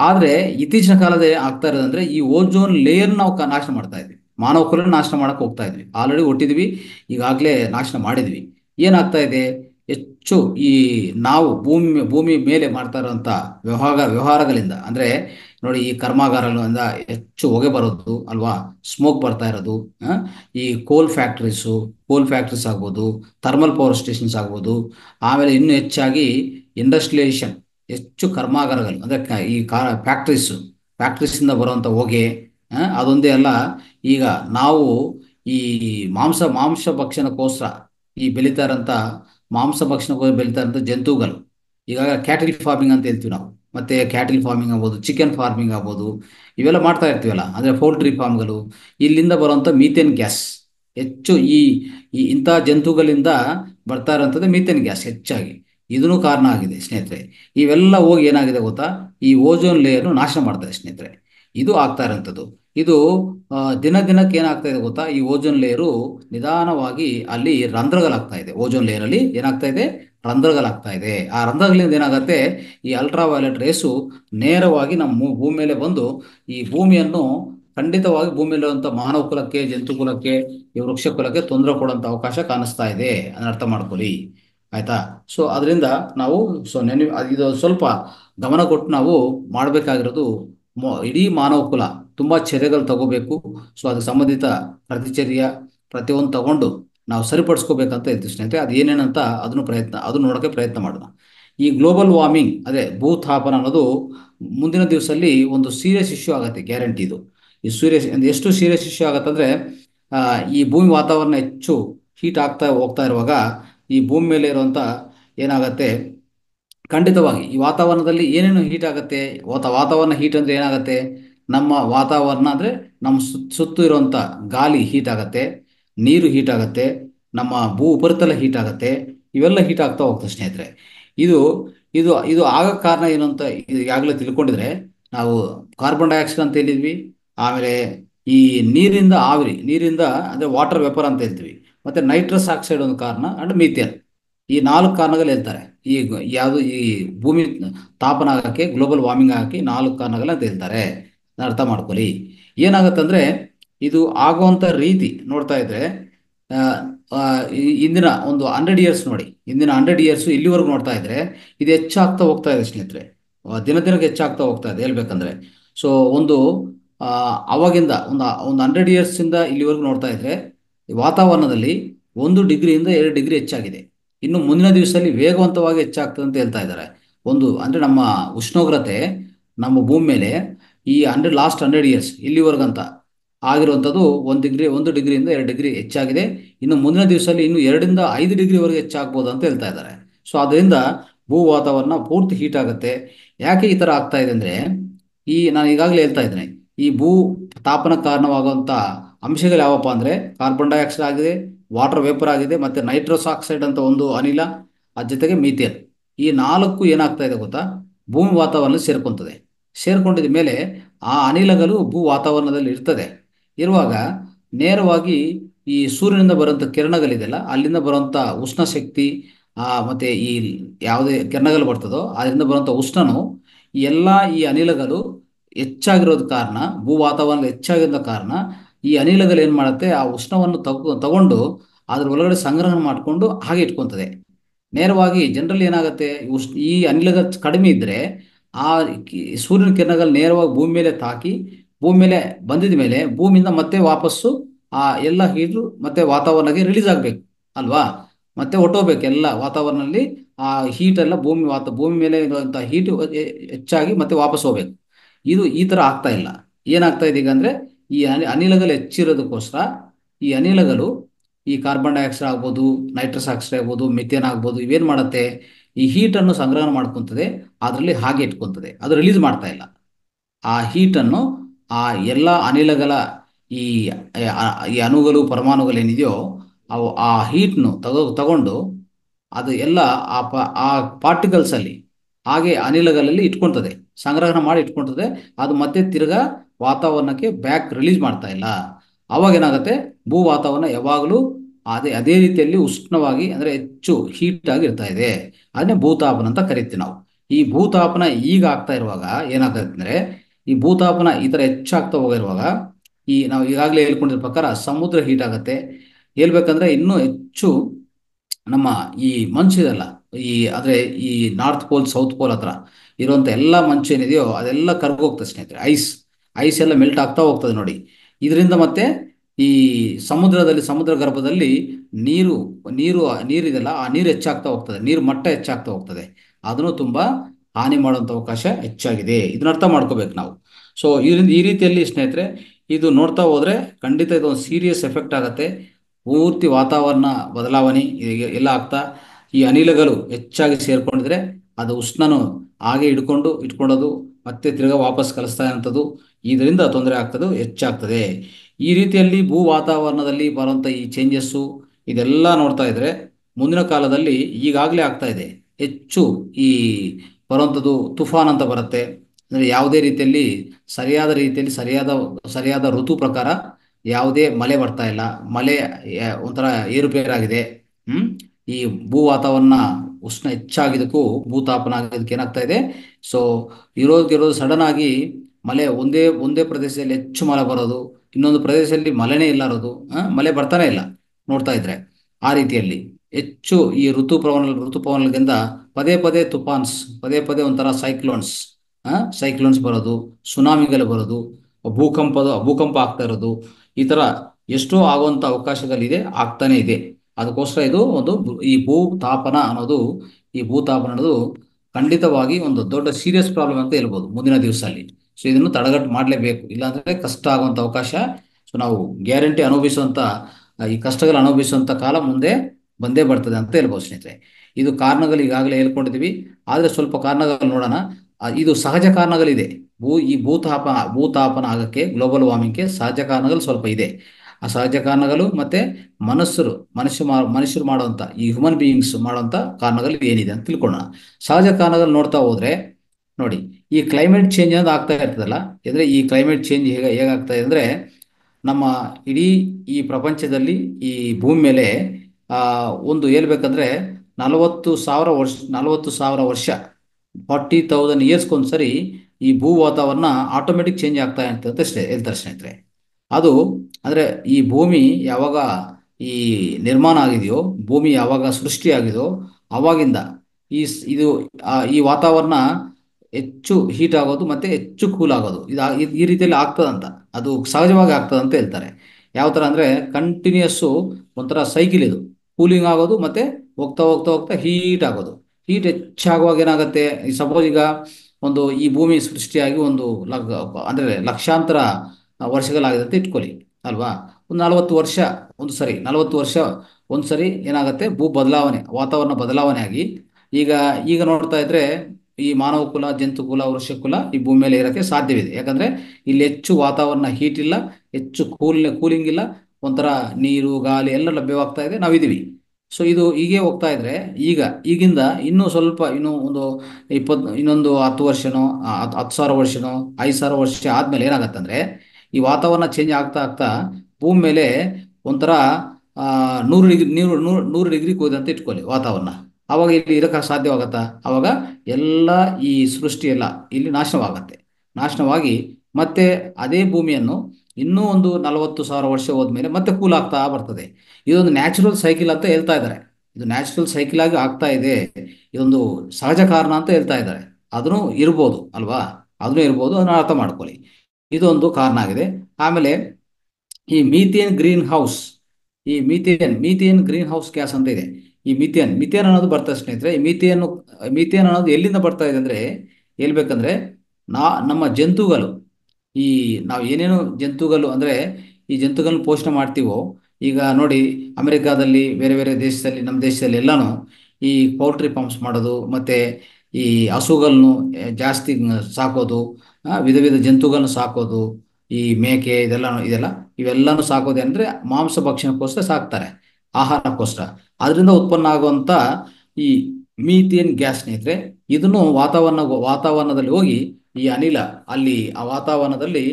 ಆದರೆ ಇತ್ತೀಚಿನ ಕಾಲದಲ್ಲಿ ಆಗ್ತಾ ಇರೋದಂದ್ರೆ ಈ ಓಜೋನ್ ಲೇಯರ್ ನಾವು ನಾಶನ ಮಾಡ್ತಾ ಇದ್ವಿ ಮಾನವ ಕುಲ ನಾಶನ ಮಾಡಕ್ಕೆ ಹೋಗ್ತಾ ಇದ್ವಿ ಆಲ್ರೆಡಿ ಹೊಟ್ಟಿದ್ವಿ ಈಗಾಗಲೇ ನಾಶನ ಮಾಡಿದ್ವಿ ಏನಾಗ್ತಾ ಇದೆ ಹೆಚ್ಚು ಈ ನಾವು ಭೂಮಿ ಭೂಮಿ ಮೇಲೆ ಮಾಡ್ತಾ ಇರುವಂತಹ ವ್ಯವಹಾರ ವ್ಯವಹಾರಗಳಿಂದ ಅಂದರೆ ನೋಡಿ ಈ ಕರ್ಮಾಗಾರಗಳಿಂದ ಹೆಚ್ಚು ಹೊಗೆ ಬರೋದು ಅಲ್ವಾ ಸ್ಮೋಕ್ ಬರ್ತಾ ಇರೋದು ಈ ಕೋಲ್ ಫ್ಯಾಕ್ಟ್ರೀಸು ಕೋಲ್ ಫ್ಯಾಕ್ಟ್ರೀಸ್ ಆಗ್ಬೋದು ಥರ್ಮಲ್ ಪವರ್ ಸ್ಟೇಷನ್ಸ್ ಆಗ್ಬೋದು ಆಮೇಲೆ ಇನ್ನೂ ಹೆಚ್ಚಾಗಿ ಇಂಡಸ್ಟ್ರಿಯೇಷನ್ ಹೆಚ್ಚು ಕರ್ಮಾಗಾರಗಳು ಅಂದರೆ ಈ ಕಾರ್ ಫ್ಯಾಕ್ಟ್ರೀಸು ಫ್ಯಾಕ್ಟ್ರೀಸಿಂದ ಬರುವಂಥ ಹೊಗೆ ಅದೊಂದೇ ಅಲ್ಲ ಈಗ ನಾವು ಈ ಮಾಂಸ ಮಾಂಸ ಭಕ್ಷಣಕ್ಕೋಸ್ಕರ ಈ ಬೆಳೀತಾ ಇರೋಂಥ ಮಾಂಸ ಭಕ್ಷಣ ಬೆಳೀತಾ ಜಂತುಗಳು ಈಗ ಕ್ಯಾಟಲ್ ಫಾರ್ಮಿಂಗ್ ಅಂತ ಹೇಳ್ತೀವಿ ನಾವು ಮತ್ತೆ ಕ್ಯಾಟಲ್ ಫಾರ್ಮಿಂಗ್ ಆಗ್ಬೋದು ಚಿಕನ್ ಫಾರ್ಮಿಂಗ್ ಆಗ್ಬೋದು ಇವೆಲ್ಲ ಮಾಡ್ತಾ ಇರ್ತೀವಲ್ಲ ಅಂದರೆ ಪೌಲ್ಟ್ರಿ ಫಾರ್ಮ್ಗಳು ಇಲ್ಲಿಂದ ಬರುವಂಥ ಮೀಥೇನ್ ಗ್ಯಾಸ್ ಹೆಚ್ಚು ಈ ಈ ಇಂಥ ಜಂತುಗಳಿಂದ ಬರ್ತಾ ಇರೋಂಥದ್ದು ಮೀಥೇನ್ ಗ್ಯಾಸ್ ಹೆಚ್ಚಾಗಿ ಇದೂ ಕಾರಣ ಆಗಿದೆ ಸ್ನೇಹಿತರೆ ಇವೆಲ್ಲ ಹೋಗಿ ಏನಾಗಿದೆ ಗೊತ್ತಾ ಈ ಓಜೋನ್ ಲೇಯರ್ನು ನಾಶ ಮಾಡ್ತಾರೆ ಸ್ನೇಹಿತರೆ ಇದು ಆಗ್ತಾ ಇರೋಂಥದ್ದು ಇದು ದಿನ ದಿನಕ್ಕೆ ಏನಾಗ್ತಾ ಇದೆ ಗೊತ್ತಾ ಈ ಓಜೋನ್ ಲೇಯರು ನಿಧಾನವಾಗಿ ಅಲ್ಲಿ ರಂಧ್ರಗಳಾಗ್ತಾ ಇದೆ ಓಜೋನ್ ಲೇಯರ್ ಅಲ್ಲಿ ಏನಾಗ್ತಾ ಇದೆ ರಂಧ್ರಗಳಾಗ್ತಾ ಇದೆ ಆ ರಂಧ್ರಗಳಿಂದ ಏನಾಗುತ್ತೆ ಈ ಅಲ್ಟ್ರಾ ರೇಸು ನೇರವಾಗಿ ನಮ್ಮ ಭೂಮಿ ಮೇಲೆ ಬಂದು ಈ ಭೂಮಿಯನ್ನು ಖಂಡಿತವಾಗಿ ಭೂಮಿಯಲ್ಲಿರುವಂಥ ಮಾನವ ಕುಲಕ್ಕೆ ಜಂತು ಕುಲಕ್ಕೆ ಈ ವೃಕ್ಷ ಕುಲಕ್ಕೆ ತೊಂದರೆ ಕೊಡುವಂಥ ಅವಕಾಶ ಕಾಣಿಸ್ತಾ ಇದೆ ಅದನ್ನ ಅರ್ಥ ಮಾಡ್ಕೊಳ್ಳಿ ಆಯ್ತಾ ಸೊ ಅದರಿಂದ ನಾವು ಸೊ ನೆನ ಇದು ಸ್ವಲ್ಪ ಗಮನ ಕೊಟ್ಟು ನಾವು ಮಾಡಬೇಕಾಗಿರೋದು ಇಡೀ ಮಾನವ ಕುಲ ತುಂಬ ಚರ್ಯಗಳು ತಗೋಬೇಕು ಸೊ ಅದಕ್ಕೆ ಸಂಬಂಧಿತ ಪ್ರತಿಚರ್ಯ ಪ್ರತಿಯೊಂದು ತಗೊಂಡು ನಾವು ಸರಿಪಡಿಸ್ಕೋಬೇಕಂತ ಇರ್ತೀವಿ ಸ್ನೇಹಿತರೆ ಅದು ಏನೇನಂತ ಅದನ್ನು ಪ್ರಯತ್ನ ಅದನ್ನು ನೋಡೋಕ್ಕೆ ಪ್ರಯತ್ನ ಮಾಡೋಣ ಈ ಗ್ಲೋಬಲ್ ವಾರ್ಮಿಂಗ್ ಅದೇ ಭೂತಾಪನ ಅನ್ನೋದು ಮುಂದಿನ ದಿವಸದಲ್ಲಿ ಒಂದು ಸೀರಿಯಸ್ ಇಶ್ಯೂ ಆಗುತ್ತೆ ಗ್ಯಾರಂಟಿ ಇದು ಈ ಸೀರಿಯಸ್ ಎಷ್ಟು ಸೀರಿಯಸ್ ಇಶ್ಯೂ ಅಂದರೆ ಈ ಭೂಮಿ ವಾತಾವರಣ ಹೆಚ್ಚು ಹೀಟ್ ಆಗ್ತಾ ಹೋಗ್ತಾ ಇರುವಾಗ ಈ ಭೂಮಿ ಮೇಲೆ ಇರುವಂಥ ಏನಾಗುತ್ತೆ ಖಂಡಿತವಾಗಿ ಈ ವಾತಾವರಣದಲ್ಲಿ ಏನೇನು ಹೀಟ್ ಆಗುತ್ತೆ ವಾತಾವರಣ ಹೀಟ್ ಅಂದರೆ ಏನಾಗುತ್ತೆ ನಮ್ಮ ವಾತಾವರಣ ಅಂದರೆ ನಮ್ಮ ಸುತ್ತು ಇರುವಂಥ ಗಾಳಿ ಹೀಟ್ ಆಗುತ್ತೆ ನೀರು ಹೀಟ್ ಆಗುತ್ತೆ ನಮ್ಮ ಭೂ ಉಪರಿತಲ ಹೀಟ್ ಆಗುತ್ತೆ ಇವೆಲ್ಲ ಹೀಟ್ ಆಗ್ತಾ ಹೋಗ್ತದೆ ಸ್ನೇಹಿತರೆ ಇದು ಇದು ಇದು ಆಗ ಕಾರಣ ಏನು ಅಂತ ಈಗಾಗಲೇ ತಿಳ್ಕೊಂಡಿದ್ರೆ ನಾವು ಕಾರ್ಬನ್ ಡೈಆಕ್ಸೈಡ್ ಅಂತ ಹೇಳಿದ್ವಿ ಆಮೇಲೆ ಈ ನೀರಿಂದ ಆವಿರಿ ನೀರಿಂದ ಅಂದರೆ ವಾಟರ್ ವೆಪರ್ ಅಂತ ಹೇಳ್ತೀವಿ ಮತ್ತು ನೈಟ್ರಸ್ ಆಕ್ಸೈಡ್ ಒಂದು ಕಾರಣ ಅಂಡ್ ಮೀಥೇನ್ ಈ ನಾಲ್ಕು ಕಾರಣಗಳು ಹೇಳ್ತಾರೆ ಈ ಯಾವುದು ಈ ಭೂಮಿ ತಾಪನ ಆಗೋಕ್ಕೆ ಗ್ಲೋಬಲ್ ವಾರ್ಮಿಂಗ್ ಹಾಕಿ ನಾಲ್ಕು ಕಾರಣಗಳು ಅಂತ ಹೇಳ್ತಾರೆ ಅರ್ಥ ಮಾಡ್ಕೊಳ್ಳಿ ಏನಾಗತ್ತಂದ್ರೆ ಇದು ಆಗುವಂಥ ರೀತಿ ನೋಡ್ತಾ ಇದ್ರೆ ಇಂದಿನ ಒಂದು ಹಂಡ್ರೆಡ್ ಇಯರ್ಸ್ ನೋಡಿ ಇಂದಿನ ಹಂಡ್ರೆಡ್ ಇಯರ್ಸ್ ಇಲ್ಲಿವರೆಗೂ ನೋಡ್ತಾ ಇದ್ರೆ ಇದು ಹೆಚ್ಚಾಗ್ತಾ ಹೋಗ್ತಾ ಇದೆ ಸ್ನೇಹಿತರೆ ದಿನ ದಿನಕ್ಕೆ ಹೆಚ್ಚಾಗ್ತಾ ಹೋಗ್ತಾ ಇದೆ ಹೇಳ್ಬೇಕಂದ್ರೆ ಸೊ ಒಂದು ಅವಾಗಿಂದ ಒಂದು ಒಂದು ಹಂಡ್ರೆಡ್ ಇಯರ್ಸಿಂದ ಇಲ್ಲಿವರೆಗೂ ನೋಡ್ತಾ ಇದ್ರೆ ವಾತಾವರಣದಲ್ಲಿ ಒಂದು ಡಿಗ್ರಿಯಿಂದ ಎರಡು ಡಿಗ್ರಿ ಹೆಚ್ಚಾಗಿದೆ ಇನ್ನು ಮುಂದಿನ ದಿವಸದಲ್ಲಿ ವೇಗವಂತವಾಗಿ ಹೆಚ್ಚಾಗ್ತದೆ ಅಂತ ಹೇಳ್ತಾ ಇದ್ದಾರೆ ಒಂದು ಅಂದರೆ ನಮ್ಮ ಉಷ್ಣೋಗ್ರತೆ ನಮ್ಮ ಭೂಮಿ ಮೇಲೆ ಈ ಹಂಡ್ರೆಡ್ ಲಾಸ್ಟ್ ಹಂಡ್ರೆಡ್ ಇಯರ್ಸ್ ಇಲ್ಲಿವರೆಗಂತ ಆಗಿರುವಂಥದ್ದು ಒಂದು ಡಿಗ್ರಿ ಒಂದು ಡಿಗ್ರಿಯಿಂದ ಎರಡು ಡಿಗ್ರಿ ಹೆಚ್ಚಾಗಿದೆ ಇನ್ನು ಮುಂದಿನ ದಿವಸದಲ್ಲಿ ಇನ್ನು ಎರಡರಿಂದ ಐದು ಡಿಗ್ರಿವರೆಗೆ ಹೆಚ್ಚಾಗ್ಬೋದು ಅಂತ ಹೇಳ್ತಾ ಇದ್ದಾರೆ ಸೊ ಅದರಿಂದ ಭೂ ವಾತಾವರಣ ಪೂರ್ತಿ ಹೀಟ್ ಆಗುತ್ತೆ ಯಾಕೆ ಈ ಥರ ಆಗ್ತಾ ಇದೆ ಅಂದರೆ ಈ ನಾನು ಈಗಾಗಲೇ ಹೇಳ್ತಾ ಇದ್ದೇನೆ ಈ ಭೂ ತಾಪನ ಕಾರಣವಾಗುವಂಥ ಅಂಶಗಳು ಯಾವಪ್ಪ ಅಂದರೆ ಕಾರ್ಬನ್ ಡೈಆಕ್ಸೈಡ್ ಆಗಿದೆ ವಾಟರ್ ವೇಪರ್ ಆಗಿದೆ ಮತ್ತು ನೈಟ್ರೋಸ್ ಆಕ್ಸೈಡ್ ಅಂತ ಒಂದು ಅನಿಲ ಅದ್ರ ಜೊತೆಗೆ ಮೀಥೇನ್ ಈ ನಾಲ್ಕು ಏನಾಗ್ತಾ ಇದೆ ಗೊತ್ತಾ ಭೂಮಿ ವಾತಾವರಣ ಸೇರ್ಕೊಂತದೆ ಸೇರಿಕೊಂಡಿದ ಮೇಲೆ ಆ ಅನಿಲಗಳು ಭೂ ವಾತಾವರಣದಲ್ಲಿ ಇರ್ತದೆ ಇರುವಾಗ ನೇರವಾಗಿ ಈ ಸೂರ್ಯನಿಂದ ಬರುವಂಥ ಕಿರಣಗಳಿದೆಯಲ್ಲ ಅಲ್ಲಿಂದ ಬರುವಂಥ ಉಷ್ಣ ಶಕ್ತಿ ಮತ್ತು ಈ ಯಾವುದೇ ಕಿರಣಗಳು ಬರ್ತದೋ ಅದರಿಂದ ಬರುವಂಥ ಉಷ್ಣನು ಎಲ್ಲ ಈ ಅನಿಲಗಳು ಹೆಚ್ಚಾಗಿರೋದ ಕಾರಣ ಭೂ ವಾತಾವರಣ ಹೆಚ್ಚಾಗಿರೋದ ಕಾರಣ ಈ ಅನಿಲಗಳು ಏನು ಮಾಡುತ್ತೆ ಆ ಉಷ್ಣವನ್ನು ತಗೊ ತಗೊಂಡು ಅದ್ರ ಒಳಗಡೆ ಸಂಗ್ರಹಣ ಮಾಡಿಕೊಂಡು ಹಾಗೆ ಇಟ್ಕೊತದೆ ನೇರವಾಗಿ ಜನರಲ್ ಏನಾಗುತ್ತೆ ಈ ಅನಿಲಗಳು ಕಡಿಮೆ ಇದ್ದರೆ ಆ ಸೂರ್ಯನ ಕಿರಣಗಳು ನೇರವಾಗಿ ಭೂಮಿ ಮೇಲೆ ತಾಕಿ ಭೂಮಿ ಮೇಲೆ ಬಂದಿದ ಮೇಲೆ ಭೂಮಿಯಿಂದ ಮತ್ತೆ ವಾಪಸ್ಸು ಆ ಎಲ್ಲ ಹೀಟ್ರು ಮತ್ತೆ ವಾತಾವರಣಕ್ಕೆ ರಿಲೀಸ್ ಆಗಬೇಕು ಅಲ್ವಾ ಮತ್ತೆ ಹೊಟ್ಟೋಗ್ಬೇಕು ಎಲ್ಲ ವಾತಾವರಣದಲ್ಲಿ ಆ ಹೀಟ್ ಎಲ್ಲ ಭೂಮಿ ವಾತ ಭೂಮಿ ಮೇಲೆ ಇರುವಂಥ ಹೀಟ್ ಹೆಚ್ಚಾಗಿ ಮತ್ತೆ ವಾಪಸ್ ಹೋಗ್ಬೇಕು ಇದು ಈ ಥರ ಆಗ್ತಾ ಇಲ್ಲ ಏನಾಗ್ತಾ ಇದೆ ಈಗ ಅಂದರೆ ಈ ಅನಿ ಅನಿಲಗಳು ಹೆಚ್ಚಿರೋದಕ್ಕೋಸ್ಕರ ಈ ಅನಿಲಗಳು ಈ ಕಾರ್ಬನ್ ಡೈಆಕ್ಸೈಡ್ ಆಗ್ಬೋದು ನೈಟ್ರಸ್ ಆಕ್ಸೈಡ್ ಆಗ್ಬೋದು ಮಿಥೇನ್ ಆಗ್ಬೋದು ಇವೇನು ಮಾಡುತ್ತೆ ಈ ಹೀಟನ್ನು ಸಂಗ್ರಹ ಮಾಡ್ಕೊತದೆ ಅದರಲ್ಲಿ ಹಾಗೆ ಇಟ್ಕೊಂತದೆ ಅದು ರಿಲೀಸ್ ಮಾಡ್ತಾ ಇಲ್ಲ ಆ ಹೀಟನ್ನು ಆ ಎಲ್ಲ ಅನಿಲಗಳ ಈ ಈ ಅಣುಗಳು ಪರಮಾಣುಗಳು ಏನಿದೆಯೋ ಅವು ಆ ಹೀಟ್ನು ತಗೋ ತಗೊಂಡು ಅದು ಎಲ್ಲ ಆ ಪ ಆ ಪಾರ್ಟಿಕಲ್ಸಲ್ಲಿ ಹಾಗೆ ಅನಿಲಗಳಲ್ಲಿ ಇಟ್ಕೊಳ್ತದೆ ಸಂಗ್ರಹಣ ಮಾಡಿ ಇಟ್ಕೊಂತದೆ ಅದು ಮತ್ತೆ ತಿರ್ಗ ವಾತಾವರಣಕ್ಕೆ ಬ್ಯಾಕ್ ರಿಲೀಸ್ ಮಾಡ್ತಾ ಇಲ್ಲ ಅವಾಗ ಏನಾಗುತ್ತೆ ಭೂ ವಾತಾವರಣ ಯಾವಾಗಲೂ ಅದೇ ಅದೇ ರೀತಿಯಲ್ಲಿ ಉಷ್ಣವಾಗಿ ಅಂದರೆ ಹೆಚ್ಚು ಹೀಟ್ ಆಗಿ ಇರ್ತಾ ಇದೆ ಅದನ್ನೇ ಭೂತಾಪನ ಅಂತ ಕರಿತೀವಿ ನಾವು ಈ ಭೂತಾಪನ ಈಗ ಆಗ್ತಾ ಇರುವಾಗ ಏನಾಗ್ತದೆ ಅಂದ್ರೆ ಈ ಭೂತಾಪನ ಈ ಥರ ಹೆಚ್ಚಾಗ್ತಾ ಹೋಗಿರುವಾಗ ಈ ನಾವು ಈಗಾಗಲೇ ಹೇಳ್ಕೊಂಡಿರೋ ಪ್ರಕಾರ ಸಮುದ್ರ ಹೀಟ್ ಆಗುತ್ತೆ ಹೇಳ್ಬೇಕಂದ್ರೆ ಇನ್ನೂ ಹೆಚ್ಚು ನಮ್ಮ ಈ ಇದೆಲ್ಲ ಈ ಅಂದರೆ ಈ ನಾರ್ತ್ ಪೋಲ್ ಸೌತ್ ಪೋಲ್ ಹತ್ರ ಇರುವಂಥ ಎಲ್ಲ ಮಂಚು ಏನಿದೆಯೋ ಅದೆಲ್ಲ ಕರ್ಗೋಗ್ತದೆ ಸ್ನೇಹಿತರೆ ಐಸ್ ಐಸ್ ಎಲ್ಲ ಮೆಲ್ಟ್ ಆಗ್ತಾ ಹೋಗ್ತದೆ ನೋಡಿ ಇದರಿಂದ ಮತ್ತೆ ಈ ಸಮುದ್ರದಲ್ಲಿ ಸಮುದ್ರ ಗರ್ಭದಲ್ಲಿ ನೀರು ನೀರು ನೀರಿದೆಲ್ಲ ಆ ನೀರು ಹೆಚ್ಚಾಗ್ತಾ ಹೋಗ್ತದೆ ನೀರು ಮಟ್ಟ ಹೆಚ್ಚಾಗ್ತಾ ಹೋಗ್ತದೆ ಅದನ್ನು ತುಂಬ ಹಾನಿ ಮಾಡುವಂಥ ಅವಕಾಶ ಹೆಚ್ಚಾಗಿದೆ ಇದನ್ನ ಅರ್ಥ ಮಾಡ್ಕೋಬೇಕು ನಾವು ಸೊ ಇದರಿಂದ ಈ ರೀತಿಯಲ್ಲಿ ಸ್ನೇಹಿತರೆ ಇದು ನೋಡ್ತಾ ಹೋದರೆ ಖಂಡಿತ ಇದೊಂದು ಸೀರಿಯಸ್ ಎಫೆಕ್ಟ್ ಆಗುತ್ತೆ ಪೂರ್ತಿ ವಾತಾವರಣ ಬದಲಾವಣೆ ಎಲ್ಲ ಆಗ್ತಾ ಈ ಅನಿಲಗಳು ಹೆಚ್ಚಾಗಿ ಸೇರ್ಕೊಂಡಿದ್ರೆ ಅದು ಉಷ್ಣನು ಹಾಗೆ ಇಟ್ಕೊಂಡು ಇಟ್ಕೊಳ್ಳೋದು ಮತ್ತೆ ತಿರ್ಗಾ ವಾಪಸ್ ಕಲಿಸ್ತಾ ಇರೋಂಥದ್ದು ಇದರಿಂದ ತೊಂದರೆ ಆಗ್ತದೆ ಹೆಚ್ಚಾಗ್ತದೆ ಈ ರೀತಿಯಲ್ಲಿ ಭೂ ವಾತಾವರಣದಲ್ಲಿ ಬರುವಂಥ ಈ ಚೇಂಜಸ್ಸು ಇದೆಲ್ಲ ನೋಡ್ತಾ ಇದ್ರೆ ಮುಂದಿನ ಕಾಲದಲ್ಲಿ ಈಗಾಗಲೇ ಆಗ್ತಾ ಇದೆ ಹೆಚ್ಚು ಈ ಬರುವಂಥದ್ದು ತುಫಾನ್ ಅಂತ ಬರುತ್ತೆ ಅಂದರೆ ಯಾವುದೇ ರೀತಿಯಲ್ಲಿ ಸರಿಯಾದ ರೀತಿಯಲ್ಲಿ ಸರಿಯಾದ ಸರಿಯಾದ ಋತು ಪ್ರಕಾರ ಯಾವುದೇ ಮಳೆ ಬರ್ತಾ ಇಲ್ಲ ಮಳೆ ಒಂಥರ ಏರುಪೇರಾಗಿದೆ ಹ್ಮ್ ಈ ಭೂ ವಾತಾವರಣ ಉಷ್ಣ ಹೆಚ್ಚಾಗಿದ್ದಕ್ಕೂ ಭೂತಾಪನ ಆಗೋದಕ್ಕೆ ಏನಾಗ್ತಾ ಇದೆ ಸೊ ಇರೋದಕ್ಕಿರೋದು ಸಡನ್ ಆಗಿ ಮಳೆ ಒಂದೇ ಒಂದೇ ಪ್ರದೇಶದಲ್ಲಿ ಹೆಚ್ಚು ಮಳೆ ಬರೋದು ಇನ್ನೊಂದು ಪ್ರದೇಶದಲ್ಲಿ ಮಳೆನೇ ಇಲ್ಲ ಇರೋದು ಮಳೆ ಬರ್ತಾನೆ ಇಲ್ಲ ನೋಡ್ತಾ ಇದ್ರೆ ಆ ರೀತಿಯಲ್ಲಿ ಹೆಚ್ಚು ಈ ಋತು ಪವನ ಪದೇ ಪದೇ ತುಫಾನ್ಸ್ ಪದೇ ಪದೇ ಒಂಥರ ಸೈಕ್ಲೋನ್ಸ್ ಸೈಕ್ಲೋನ್ಸ್ ಬರೋದು ಸುನಾಮಿಗಳು ಬರೋದು ಭೂಕಂಪದ ಭೂಕಂಪ ಆಗ್ತಾ ಇರೋದು ಈ ಥರ ಎಷ್ಟೋ ಆಗುವಂಥ ಅವಕಾಶಗಳಿದೆ ಆಗ್ತಾನೇ ಇದೆ ಅದಕ್ಕೋಸ್ಕರ ಇದು ಒಂದು ಈ ಭೂ ತಾಪನ ಅನ್ನೋದು ಈ ಭೂತಾಪನ ಅನ್ನೋದು ಖಂಡಿತವಾಗಿ ಒಂದು ದೊಡ್ಡ ಸೀರಿಯಸ್ ಪ್ರಾಬ್ಲಮ್ ಅಂತ ಹೇಳ್ಬೋದು ಮುಂದಿನ ದಿವಸ ಅಲ್ಲಿ ಸೊ ಇದನ್ನು ತಡೆಗಟ್ಟು ಮಾಡಲೇಬೇಕು ಇಲ್ಲಾಂದ್ರೆ ಕಷ್ಟ ಆಗುವಂತ ಅವಕಾಶ ಸೊ ನಾವು ಗ್ಯಾರಂಟಿ ಅನುಭವಿಸುವಂತ ಈ ಕಷ್ಟಗಳು ಅನುಭವಿಸುವಂತ ಕಾಲ ಮುಂದೆ ಬಂದೇ ಬರ್ತದೆ ಅಂತ ಹೇಳ್ಬೋದು ಸ್ನೇಹಿತರೆ ಇದು ಕಾರಣಗಳು ಈಗಾಗಲೇ ಹೇಳ್ಕೊಂಡಿದ್ದೀವಿ ಆದರೆ ಸ್ವಲ್ಪ ಕಾರಣಗಳು ನೋಡೋಣ ಇದು ಸಹಜ ಕಾರಣಗಳಿದೆ ಭೂ ಈ ಭೂತಾಪ ಭೂತಾಪನ ಆಗಕ್ಕೆ ಗ್ಲೋಬಲ್ ವಾರ್ಮಿಂಗ್ಗೆ ಸಹಜ ಕಾರಣಗಳು ಸ್ವಲ್ಪ ಇದೆ ಆ ಸಹಜ ಕಾರಣಗಳು ಮತ್ತೆ ಮನುಷ್ಯರು ಮನುಷ್ಯ ಮನುಷ್ಯರು ಮಾಡುವಂತ ಈ ಹ್ಯೂಮನ್ ಬೀಯಿಂಗ್ಸ್ ಮಾಡುವಂತ ಕಾರಣಗಳು ಏನಿದೆ ಅಂತ ತಿಳ್ಕೊಳ್ಳೋಣ ಸಹಜ ಕಾರಣಗಳು ನೋಡ್ತಾ ಹೋದ್ರೆ ನೋಡಿ ಈ ಕ್ಲೈಮೇಟ್ ಚೇಂಜ್ ಅನ್ನೋದು ಆಗ್ತಾ ಇರ್ತದಲ್ಲ ಅಂದರೆ ಈ ಕ್ಲೈಮೇಟ್ ಚೇಂಜ್ ಹೇಗೆ ಹೇಗಾಗ್ತಾ ಇದೆ ಅಂದರೆ ನಮ್ಮ ಇಡೀ ಈ ಪ್ರಪಂಚದಲ್ಲಿ ಈ ಭೂಮಿ ಮೇಲೆ ಒಂದು ಹೇಳ್ಬೇಕಂದ್ರೆ ನಲವತ್ತು ಸಾವಿರ ವರ್ಷ ನಲವತ್ತು ಸಾವಿರ ವರ್ಷ ಫಾರ್ಟಿ ತೌಸಂಡ್ ಇಯರ್ಸ್ಗೊಂದು ಸರಿ ಈ ಭೂ ವಾತಾವರಣ ಆಟೋಮೆಟಿಕ್ ಚೇಂಜ್ ಆಗ್ತಾ ಇರ್ತದೆ ಅಷ್ಟೇ ಹೇಳ್ತಾರೆ ಸ್ನೇಹಿತರೆ ಅದು ಅಂದರೆ ಈ ಭೂಮಿ ಯಾವಾಗ ಈ ನಿರ್ಮಾಣ ಆಗಿದೆಯೋ ಭೂಮಿ ಯಾವಾಗ ಸೃಷ್ಟಿಯಾಗಿದೆಯೋ ಆವಾಗಿಂದ ಈ ಇದು ಈ ವಾತಾವರಣ ಹೆಚ್ಚು ಹೀಟ್ ಆಗೋದು ಮತ್ತು ಹೆಚ್ಚು ಕೂಲ್ ಆಗೋದು ಇದು ಈ ರೀತಿಯಲ್ಲಿ ಆಗ್ತದಂತ ಅದು ಸಹಜವಾಗಿ ಆಗ್ತದಂತ ಹೇಳ್ತಾರೆ ಯಾವ ಥರ ಅಂದರೆ ಕಂಟಿನ್ಯೂಸ್ಸು ಒಂಥರ ಸೈಕಿಲ್ ಇದು ಕೂಲಿಂಗ್ ಆಗೋದು ಮತ್ತು ಹೋಗ್ತಾ ಹೋಗ್ತಾ ಹೋಗ್ತಾ ಹೀಟ್ ಆಗೋದು ಹೀಟ್ ಹೆಚ್ಚಾಗುವಾಗ ಏನಾಗುತ್ತೆ ಸಪೋಸ್ ಈಗ ಒಂದು ಈ ಭೂಮಿ ಸೃಷ್ಟಿಯಾಗಿ ಒಂದು ಲಗ್ ಅಂದರೆ ಲಕ್ಷಾಂತರ ವರ್ಷಗಳಾಗಿದೆ ಅಂತ ಇಟ್ಕೊಳ್ಳಿ ಅಲ್ವಾ ಒಂದು ನಲವತ್ತು ವರ್ಷ ಒಂದು ಸರಿ ನಲವತ್ತು ವರ್ಷ ಒಂದು ಸರಿ ಏನಾಗುತ್ತೆ ಭೂ ಬದಲಾವಣೆ ವಾತಾವರಣ ಬದಲಾವಣೆ ಆಗಿ ಈಗ ಈಗ ನೋಡ್ತಾ ಇದ್ರೆ ಈ ಮಾನವ ಕುಲ ಜಂತುಕುಲ ವೃಷಕುಲ ಈ ಭೂಮಿ ಮೇಲೆ ಇರೋಕ್ಕೆ ಸಾಧ್ಯವಿದೆ ಯಾಕಂದರೆ ಇಲ್ಲಿ ಹೆಚ್ಚು ವಾತಾವರಣ ಹೀಟ್ ಇಲ್ಲ ಹೆಚ್ಚು ಕೂಲ್ ಕೂಲಿಂಗ್ ಇಲ್ಲ ಒಂಥರ ನೀರು ಗಾಳಿ ಎಲ್ಲ ಲಭ್ಯವಾಗ್ತಾ ಇದೆ ನಾವಿದ್ದೀವಿ ಸೊ ಇದು ಹೀಗೆ ಹೋಗ್ತಾ ಇದ್ರೆ ಈಗ ಈಗಿಂದ ಇನ್ನೂ ಸ್ವಲ್ಪ ಇನ್ನೂ ಒಂದು ಇಪ್ಪತ್ ಇನ್ನೊಂದು ಹತ್ತು ವರ್ಷನೋ ಹತ್ತು ಸಾವಿರ ವರ್ಷನೋ ಐದು ಸಾವಿರ ವರ್ಷ ಆದ್ಮೇಲೆ ಏನಾಗತ್ತಂದ್ರೆ ಈ ವಾತಾವರಣ ಚೇಂಜ್ ಆಗ್ತಾ ಆಗ್ತಾ ಭೂಮಿ ಮೇಲೆ ಒಂಥರ ನೂರು ಡಿಗ್ರಿ ನೀರು ನೂರು ನೂರು ಡಿಗ್ರಿ ಕೂದಂತ ಇಟ್ಕೊಳ್ಳಿ ವಾತಾವರಣ ಅವಾಗ ಇಲ್ಲಿ ಇರೋಕೆ ಸಾಧ್ಯವಾಗತ್ತಾ ಅವಾಗ ಎಲ್ಲ ಈ ಸೃಷ್ಟಿ ಎಲ್ಲ ಇಲ್ಲಿ ನಾಶವಾಗತ್ತೆ ನಾಶನವಾಗಿ ಮತ್ತೆ ಅದೇ ಭೂಮಿಯನ್ನು ಇನ್ನೂ ಒಂದು ನಲವತ್ತು ಸಾವಿರ ವರ್ಷ ಹೋದ್ಮೇಲೆ ಮತ್ತೆ ಕೂಲ್ ಆಗ್ತಾ ಬರ್ತದೆ ಇದೊಂದು ನ್ಯಾಚುರಲ್ ಸೈಕಲ್ ಅಂತ ಹೇಳ್ತಾ ಇದ್ದಾರೆ ಇದು ನ್ಯಾಚುರಲ್ ಸೈಕಲ್ ಆಗಿ ಆಗ್ತಾ ಇದೆ ಇದೊಂದು ಸಹಜ ಕಾರಣ ಅಂತ ಹೇಳ್ತಾ ಇದ್ದಾರೆ ಅದನ್ನು ಇರ್ಬೋದು ಅಲ್ವಾ ಅದನ್ನು ಇರ್ಬೋದು ಅದನ್ನು ಅರ್ಥ ಮಾಡ್ಕೊಳ್ಳಿ ಇದೊಂದು ಕಾರಣ ಆಗಿದೆ ಆಮೇಲೆ ಈ ಮೀಥೇನ್ ಗ್ರೀನ್ ಹೌಸ್ ಈ methane methane greenhouse gas ಅಂತ ಇದೆ ಈ ಮಿಥೇನ್ ಮಿಥೇನ್ ಅನ್ನೋದು ಬರ್ತದೆ ಸ್ನೇಹಿತರೆ ಈ ಮಿಥೇನು ಮಿಥೇನ್ ಅನ್ನೋದು ಎಲ್ಲಿಂದ ಬರ್ತಾ ಇದೆ ಅಂದರೆ ಹೇಳ್ಬೇಕಂದ್ರೆ ನಾ ನಮ್ಮ ಜಂತುಗಳು ಈ ನಾವು ಏನೇನು ಜಂತುಗಳು ಅಂದರೆ ಈ ಜಂತುಗಳನ್ನ ಪೋಷಣೆ ಮಾಡ್ತೀವೋ ಈಗ ನೋಡಿ ಅಮೆರಿಕಾದಲ್ಲಿ ಬೇರೆ ಬೇರೆ ದೇಶದಲ್ಲಿ ನಮ್ಮ ದೇಶದಲ್ಲಿ ಎಲ್ಲನೂ ಈ ಪೌಲ್ಟ್ರಿ ಫಾರ್ಮ್ಸ್ ಮಾಡೋದು ಮತ್ತು ಈ ಹಸುಗಳನ್ನು ಜಾಸ್ತಿ ಸಾಕೋದು ವಿಧ ವಿಧ ಜಂತುಗಳನ್ನ ಸಾಕೋದು ಈ ಮೇಕೆ ಇದೆಲ್ಲ ಇದೆಲ್ಲ ಇವೆಲ್ಲನೂ ಸಾಕೋದು ಅಂದರೆ ಮಾಂಸ ಭಕ್ಷಣಕ್ಕೋಸ್ಕರ ಸಾಕ್ತಾರೆ ಆಹಾರಕ್ಕೋಸ್ಕರ ಅದರಿಂದ ಉತ್ಪನ್ನ ಆಗುವಂತ ಈ ಮೀಥೇನ್ ಗ್ಯಾಸ್ ಸ್ನೇಹಿತರೆ ಇದನ್ನು ವಾತಾವರಣ ವಾತಾವರಣದಲ್ಲಿ ಹೋಗಿ ಈ ಅನಿಲ ಅಲ್ಲಿ ಆ ವಾತಾವರಣದಲ್ಲಿ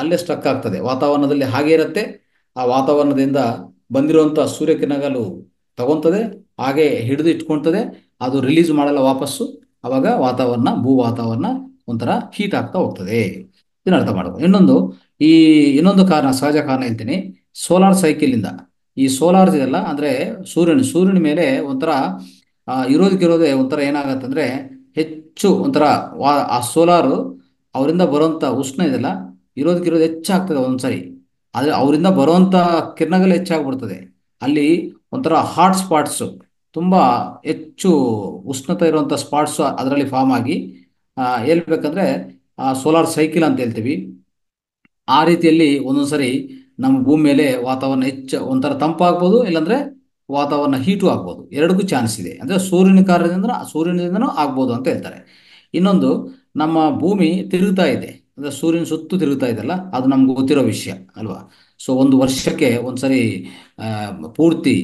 ಅಲ್ಲೇ ಸ್ಟ್ರಕ್ ಆಗ್ತದೆ ವಾತಾವರಣದಲ್ಲಿ ಹಾಗೆ ಇರುತ್ತೆ ಆ ವಾತಾವರಣದಿಂದ ಬಂದಿರುವಂತಹ ಸೂರ್ಯಕಿರಣಗಳು ತಗೊಂತದೆ ಹಾಗೆ ಹಿಡಿದು ಇಟ್ಕೊಳ್ತದೆ ಅದು ರಿಲೀಸ್ ಮಾಡಲ್ಲ ವಾಪಸ್ಸು ಅವಾಗ ವಾತಾವರಣ ಭೂ ವಾತಾವರಣ ಒಂಥರ ಹೀಟ್ ಆಗ್ತಾ ಹೋಗ್ತದೆ ಇದನ್ನ ಅರ್ಥ ಮಾಡ್ಬೋದು ಇನ್ನೊಂದು ಈ ಇನ್ನೊಂದು ಕಾರಣ ಸಹಜ ಕಾರಣ ಹೇಳ್ತೀನಿ ಸೋಲಾರ್ ಸೈಕಲ್ ಇಂದ ಈ ಸೋಲಾರ್ ಇದೆಲ್ಲ ಅಂದ್ರೆ ಸೂರ್ಯನ ಸೂರ್ಯನ ಮೇಲೆ ಒಂಥರ ಇರೋದಕ್ಕಿರೋದೆ ಒಂಥರ ಏನಾಗತ್ತಂದ್ರೆ ಹೆಚ್ಚು ಒಂಥರ ಆ ಸೋಲಾರು ಅವರಿಂದ ಬರುವಂತ ಉಷ್ಣ ಇದೆಲ್ಲ ಇರೋದಕ್ಕಿರೋದು ಹೆಚ್ಚಾಗ್ತದೆ ಒಂದ್ಸರಿ ಆದ್ರೆ ಅವರಿಂದ ಬರುವಂತ ಕಿರಣಗಳು ಹೆಚ್ಚಾಗ್ಬಿಡ್ತದೆ ಅಲ್ಲಿ ಒಂಥರ ಹಾಟ್ ಸ್ಪಾಟ್ಸ್ ತುಂಬಾ ಹೆಚ್ಚು ಉಷ್ಣತೆ ಇರುವಂತ ಸ್ಪಾಟ್ಸ್ ಅದರಲ್ಲಿ ಫಾರ್ಮ್ ಆಗಿ ಹೇಳ್ಬೇಕಂದ್ರೆ ಸೋಲಾರ್ ಸೈಕಲ್ ಅಂತ ಹೇಳ್ತೀವಿ ಆ ರೀತಿಯಲ್ಲಿ ಒಂದೊಂದ್ಸರಿ ನಮ್ಮ ಭೂಮಿ ಮೇಲೆ ವಾತಾವರಣ ಹೆಚ್ಚು ಒಂಥರ ತಂಪಾಗ್ಬೋದು ಇಲ್ಲಾಂದ್ರೆ ವಾತಾವರಣ ಹೀಟು ಆಗ್ಬೋದು ಎರಡಕ್ಕೂ ಚಾನ್ಸ್ ಇದೆ ಅಂದರೆ ಸೂರ್ಯನ ಕಾರ್ಯದಿಂದ ಸೂರ್ಯನಿಂದನೂ ಆಗ್ಬೋದು ಅಂತ ಹೇಳ್ತಾರೆ ಇನ್ನೊಂದು ನಮ್ಮ ಭೂಮಿ ತಿರುಗ್ತಾ ಇದೆ ಅಂದರೆ ಸೂರ್ಯನ ಸುತ್ತು ತಿರುಗ್ತಾ ಅಲ್ಲ ಅದು ನಮ್ಗೆ ಗೊತ್ತಿರೋ ವಿಷಯ ಅಲ್ವಾ ಸೊ ಒಂದು ವರ್ಷಕ್ಕೆ ಒಂದ್ಸರಿ ಪೂರ್ತಿ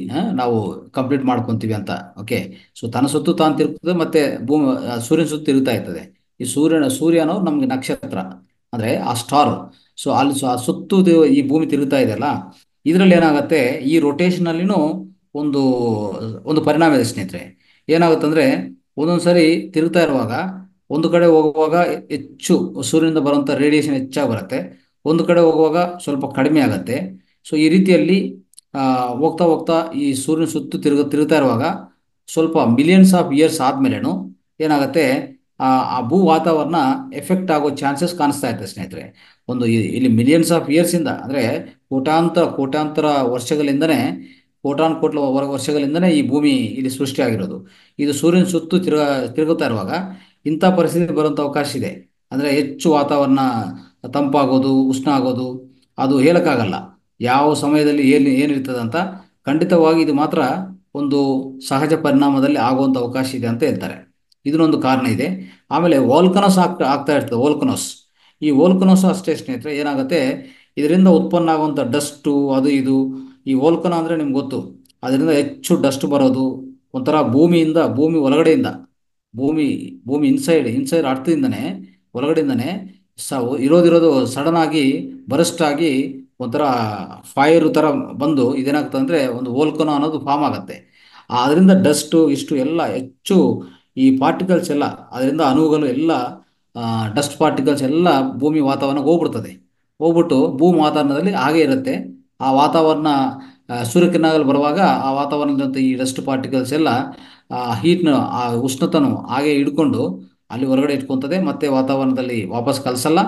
ನಾವು ಕಂಪ್ಲೀಟ್ ಮಾಡ್ಕೊತೀವಿ ಅಂತ ಓಕೆ ಸೊ ತನ್ನ ಸುತ್ತು ತಾನು ತಿರುಗ್ತದೆ ಮತ್ತೆ ಭೂಮಿ ಸೂರ್ಯನ ಸುತ್ತು ತಿರುಗ್ತಾ ಇರ್ತದೆ ಈ ಸೂರ್ಯನ ಸೂರ್ಯನೋ ನಮ್ಗೆ ನಕ್ಷತ್ರ ಅಂದರೆ ಆ ಸ್ಟಾರ್ ಸೊ ಅಲ್ಲಿ ಸೊ ಆ ಸುತ್ತು ಈ ಭೂಮಿ ತಿರುಗ್ತಾ ಅಲ್ಲ ಇದರಲ್ಲಿ ಏನಾಗುತ್ತೆ ಈ ರೊಟೇಷನಲ್ಲಿನೂ ಒಂದು ಒಂದು ಪರಿಣಾಮ ಇದೆ ಸ್ನೇಹಿತರೆ ಅಂದರೆ ಒಂದೊಂದು ಸಾರಿ ತಿರುಗ್ತಾ ಇರುವಾಗ ಒಂದು ಕಡೆ ಹೋಗುವಾಗ ಹೆಚ್ಚು ಸೂರ್ಯನಿಂದ ಬರುವಂಥ ರೇಡಿಯೇಷನ್ ಹೆಚ್ಚಾಗಿ ಬರುತ್ತೆ ಒಂದು ಕಡೆ ಹೋಗುವಾಗ ಸ್ವಲ್ಪ ಕಡಿಮೆ ಆಗುತ್ತೆ ಸೊ ಈ ರೀತಿಯಲ್ಲಿ ಹೋಗ್ತಾ ಹೋಗ್ತಾ ಈ ಸೂರ್ಯನ ಸುತ್ತು ತಿರುಗ ತಿರುಗ್ತಾ ಇರುವಾಗ ಸ್ವಲ್ಪ ಮಿಲಿಯನ್ಸ್ ಆಫ್ ಇಯರ್ಸ್ ಆದಮೇಲೆ ಏನಾಗುತ್ತೆ ಆ ಭೂ ವಾತಾವರಣ ಎಫೆಕ್ಟ್ ಆಗೋ ಚಾನ್ಸಸ್ ಕಾಣಿಸ್ತಾ ಇತ್ತು ಸ್ನೇಹಿತರೆ ಒಂದು ಇಲ್ಲಿ ಮಿಲಿಯನ್ಸ್ ಆಫ್ ಇಯರ್ಸಿಂದ ಅಂದರೆ ಕೋಟಾಂತರ ಕೋಟಾಂತರ ವರ್ಷಗಳಿಂದನೇ ಕೋಟಾನ್ ಕೋಟ್ಲ ವರ್ಷಗಳಿಂದನೇ ಈ ಭೂಮಿ ಇಲ್ಲಿ ಸೃಷ್ಟಿಯಾಗಿರೋದು ಇದು ಸೂರ್ಯನ ಸುತ್ತು ತಿರ್ಗ ತಿರುಗುತ್ತಾ ಇರುವಾಗ ಇಂಥ ಪರಿಸ್ಥಿತಿ ಬರುವಂಥ ಅವಕಾಶ ಇದೆ ಅಂದರೆ ಹೆಚ್ಚು ವಾತಾವರಣ ತಂಪಾಗೋದು ಉಷ್ಣ ಆಗೋದು ಅದು ಹೇಳೋಕ್ಕಾಗಲ್ಲ ಯಾವ ಸಮಯದಲ್ಲಿ ಏನು ಏನಿರ್ತದೆ ಅಂತ ಖಂಡಿತವಾಗಿ ಇದು ಮಾತ್ರ ಒಂದು ಸಹಜ ಪರಿಣಾಮದಲ್ಲಿ ಆಗುವಂಥ ಅವಕಾಶ ಇದೆ ಅಂತ ಹೇಳ್ತಾರೆ ಇದನ್ನೊಂದು ಕಾರಣ ಇದೆ ಆಮೇಲೆ ವೋಲ್ಕನೋಸ್ ಆಗ್ತಾ ಆಗ್ತಾ ಇರ್ತದೆ ವೋಲ್ಕನೋಸ್ ಈ ವೋಲ್ಕನೋಸ್ ಅಷ್ಟೇ ಸ್ನೇಹಿತರೆ ಏನಾಗುತ್ತೆ ಇದರಿಂದ ಉತ್ಪನ್ನ ಆಗುವಂಥ ಡಸ್ಟು ಅದು ಇದು ಈ ವೋಲ್ಕನ ಅಂದರೆ ನಿಮ್ಗೆ ಗೊತ್ತು ಅದರಿಂದ ಹೆಚ್ಚು ಡಸ್ಟ್ ಬರೋದು ಒಂಥರ ಭೂಮಿಯಿಂದ ಭೂಮಿ ಒಳಗಡೆಯಿಂದ ಭೂಮಿ ಭೂಮಿ ಇನ್ಸೈಡ್ ಇನ್ಸೈಡ್ ಅರ್ಥದಿಂದನೇ ಒಳಗಡೆಯಿಂದನೇ ಸ ಇರೋದಿರೋದು ಸಡನ್ ಆಗಿ ಆಗಿ ಒಂಥರ ಫೈರ್ ಥರ ಬಂದು ಇದೇನಾಗ್ತದೆ ಅಂದರೆ ಒಂದು ವೋಲ್ಕನೋ ಅನ್ನೋದು ಫಾರ್ಮ್ ಆಗುತ್ತೆ ಅದರಿಂದ ಡಸ್ಟು ಇಷ್ಟು ಎಲ್ಲ ಹೆಚ್ಚು ಈ ಪಾರ್ಟಿಕಲ್ಸ್ ಎಲ್ಲ ಅದರಿಂದ ಅಣುಗಳು ಎಲ್ಲ ಡಸ್ಟ್ ಪಾರ್ಟಿಕಲ್ಸ್ ಎಲ್ಲ ಭೂಮಿ ವಾತಾವರಣಕ್ಕೆ ಹೋಗ್ಬಿಡ್ತದೆ ಹೋಗ್ಬಿಟ್ಟು ಭೂಮಿ ವಾತಾವರಣದಲ್ಲಿ ಹಾಗೆ ಇರುತ್ತೆ ಆ ವಾತಾವರಣ ಸೂರ್ಯಕಿರಣಗಳು ಬರುವಾಗ ಆ ವಾತಾವರಣದಂಥ ಈ ಡಸ್ಟ್ ಪಾರ್ಟಿಕಲ್ಸ್ ಎಲ್ಲ ಹೀಟ್ನ ಆ ಉಷ್ಣತನು ಹಾಗೆ ಹಿಡ್ಕೊಂಡು ಅಲ್ಲಿ ಹೊರಗಡೆ ಇಟ್ಕೊತದೆ ಮತ್ತೆ ವಾತಾವರಣದಲ್ಲಿ ವಾಪಸ್ ಕಲಿಸಲ್ಲ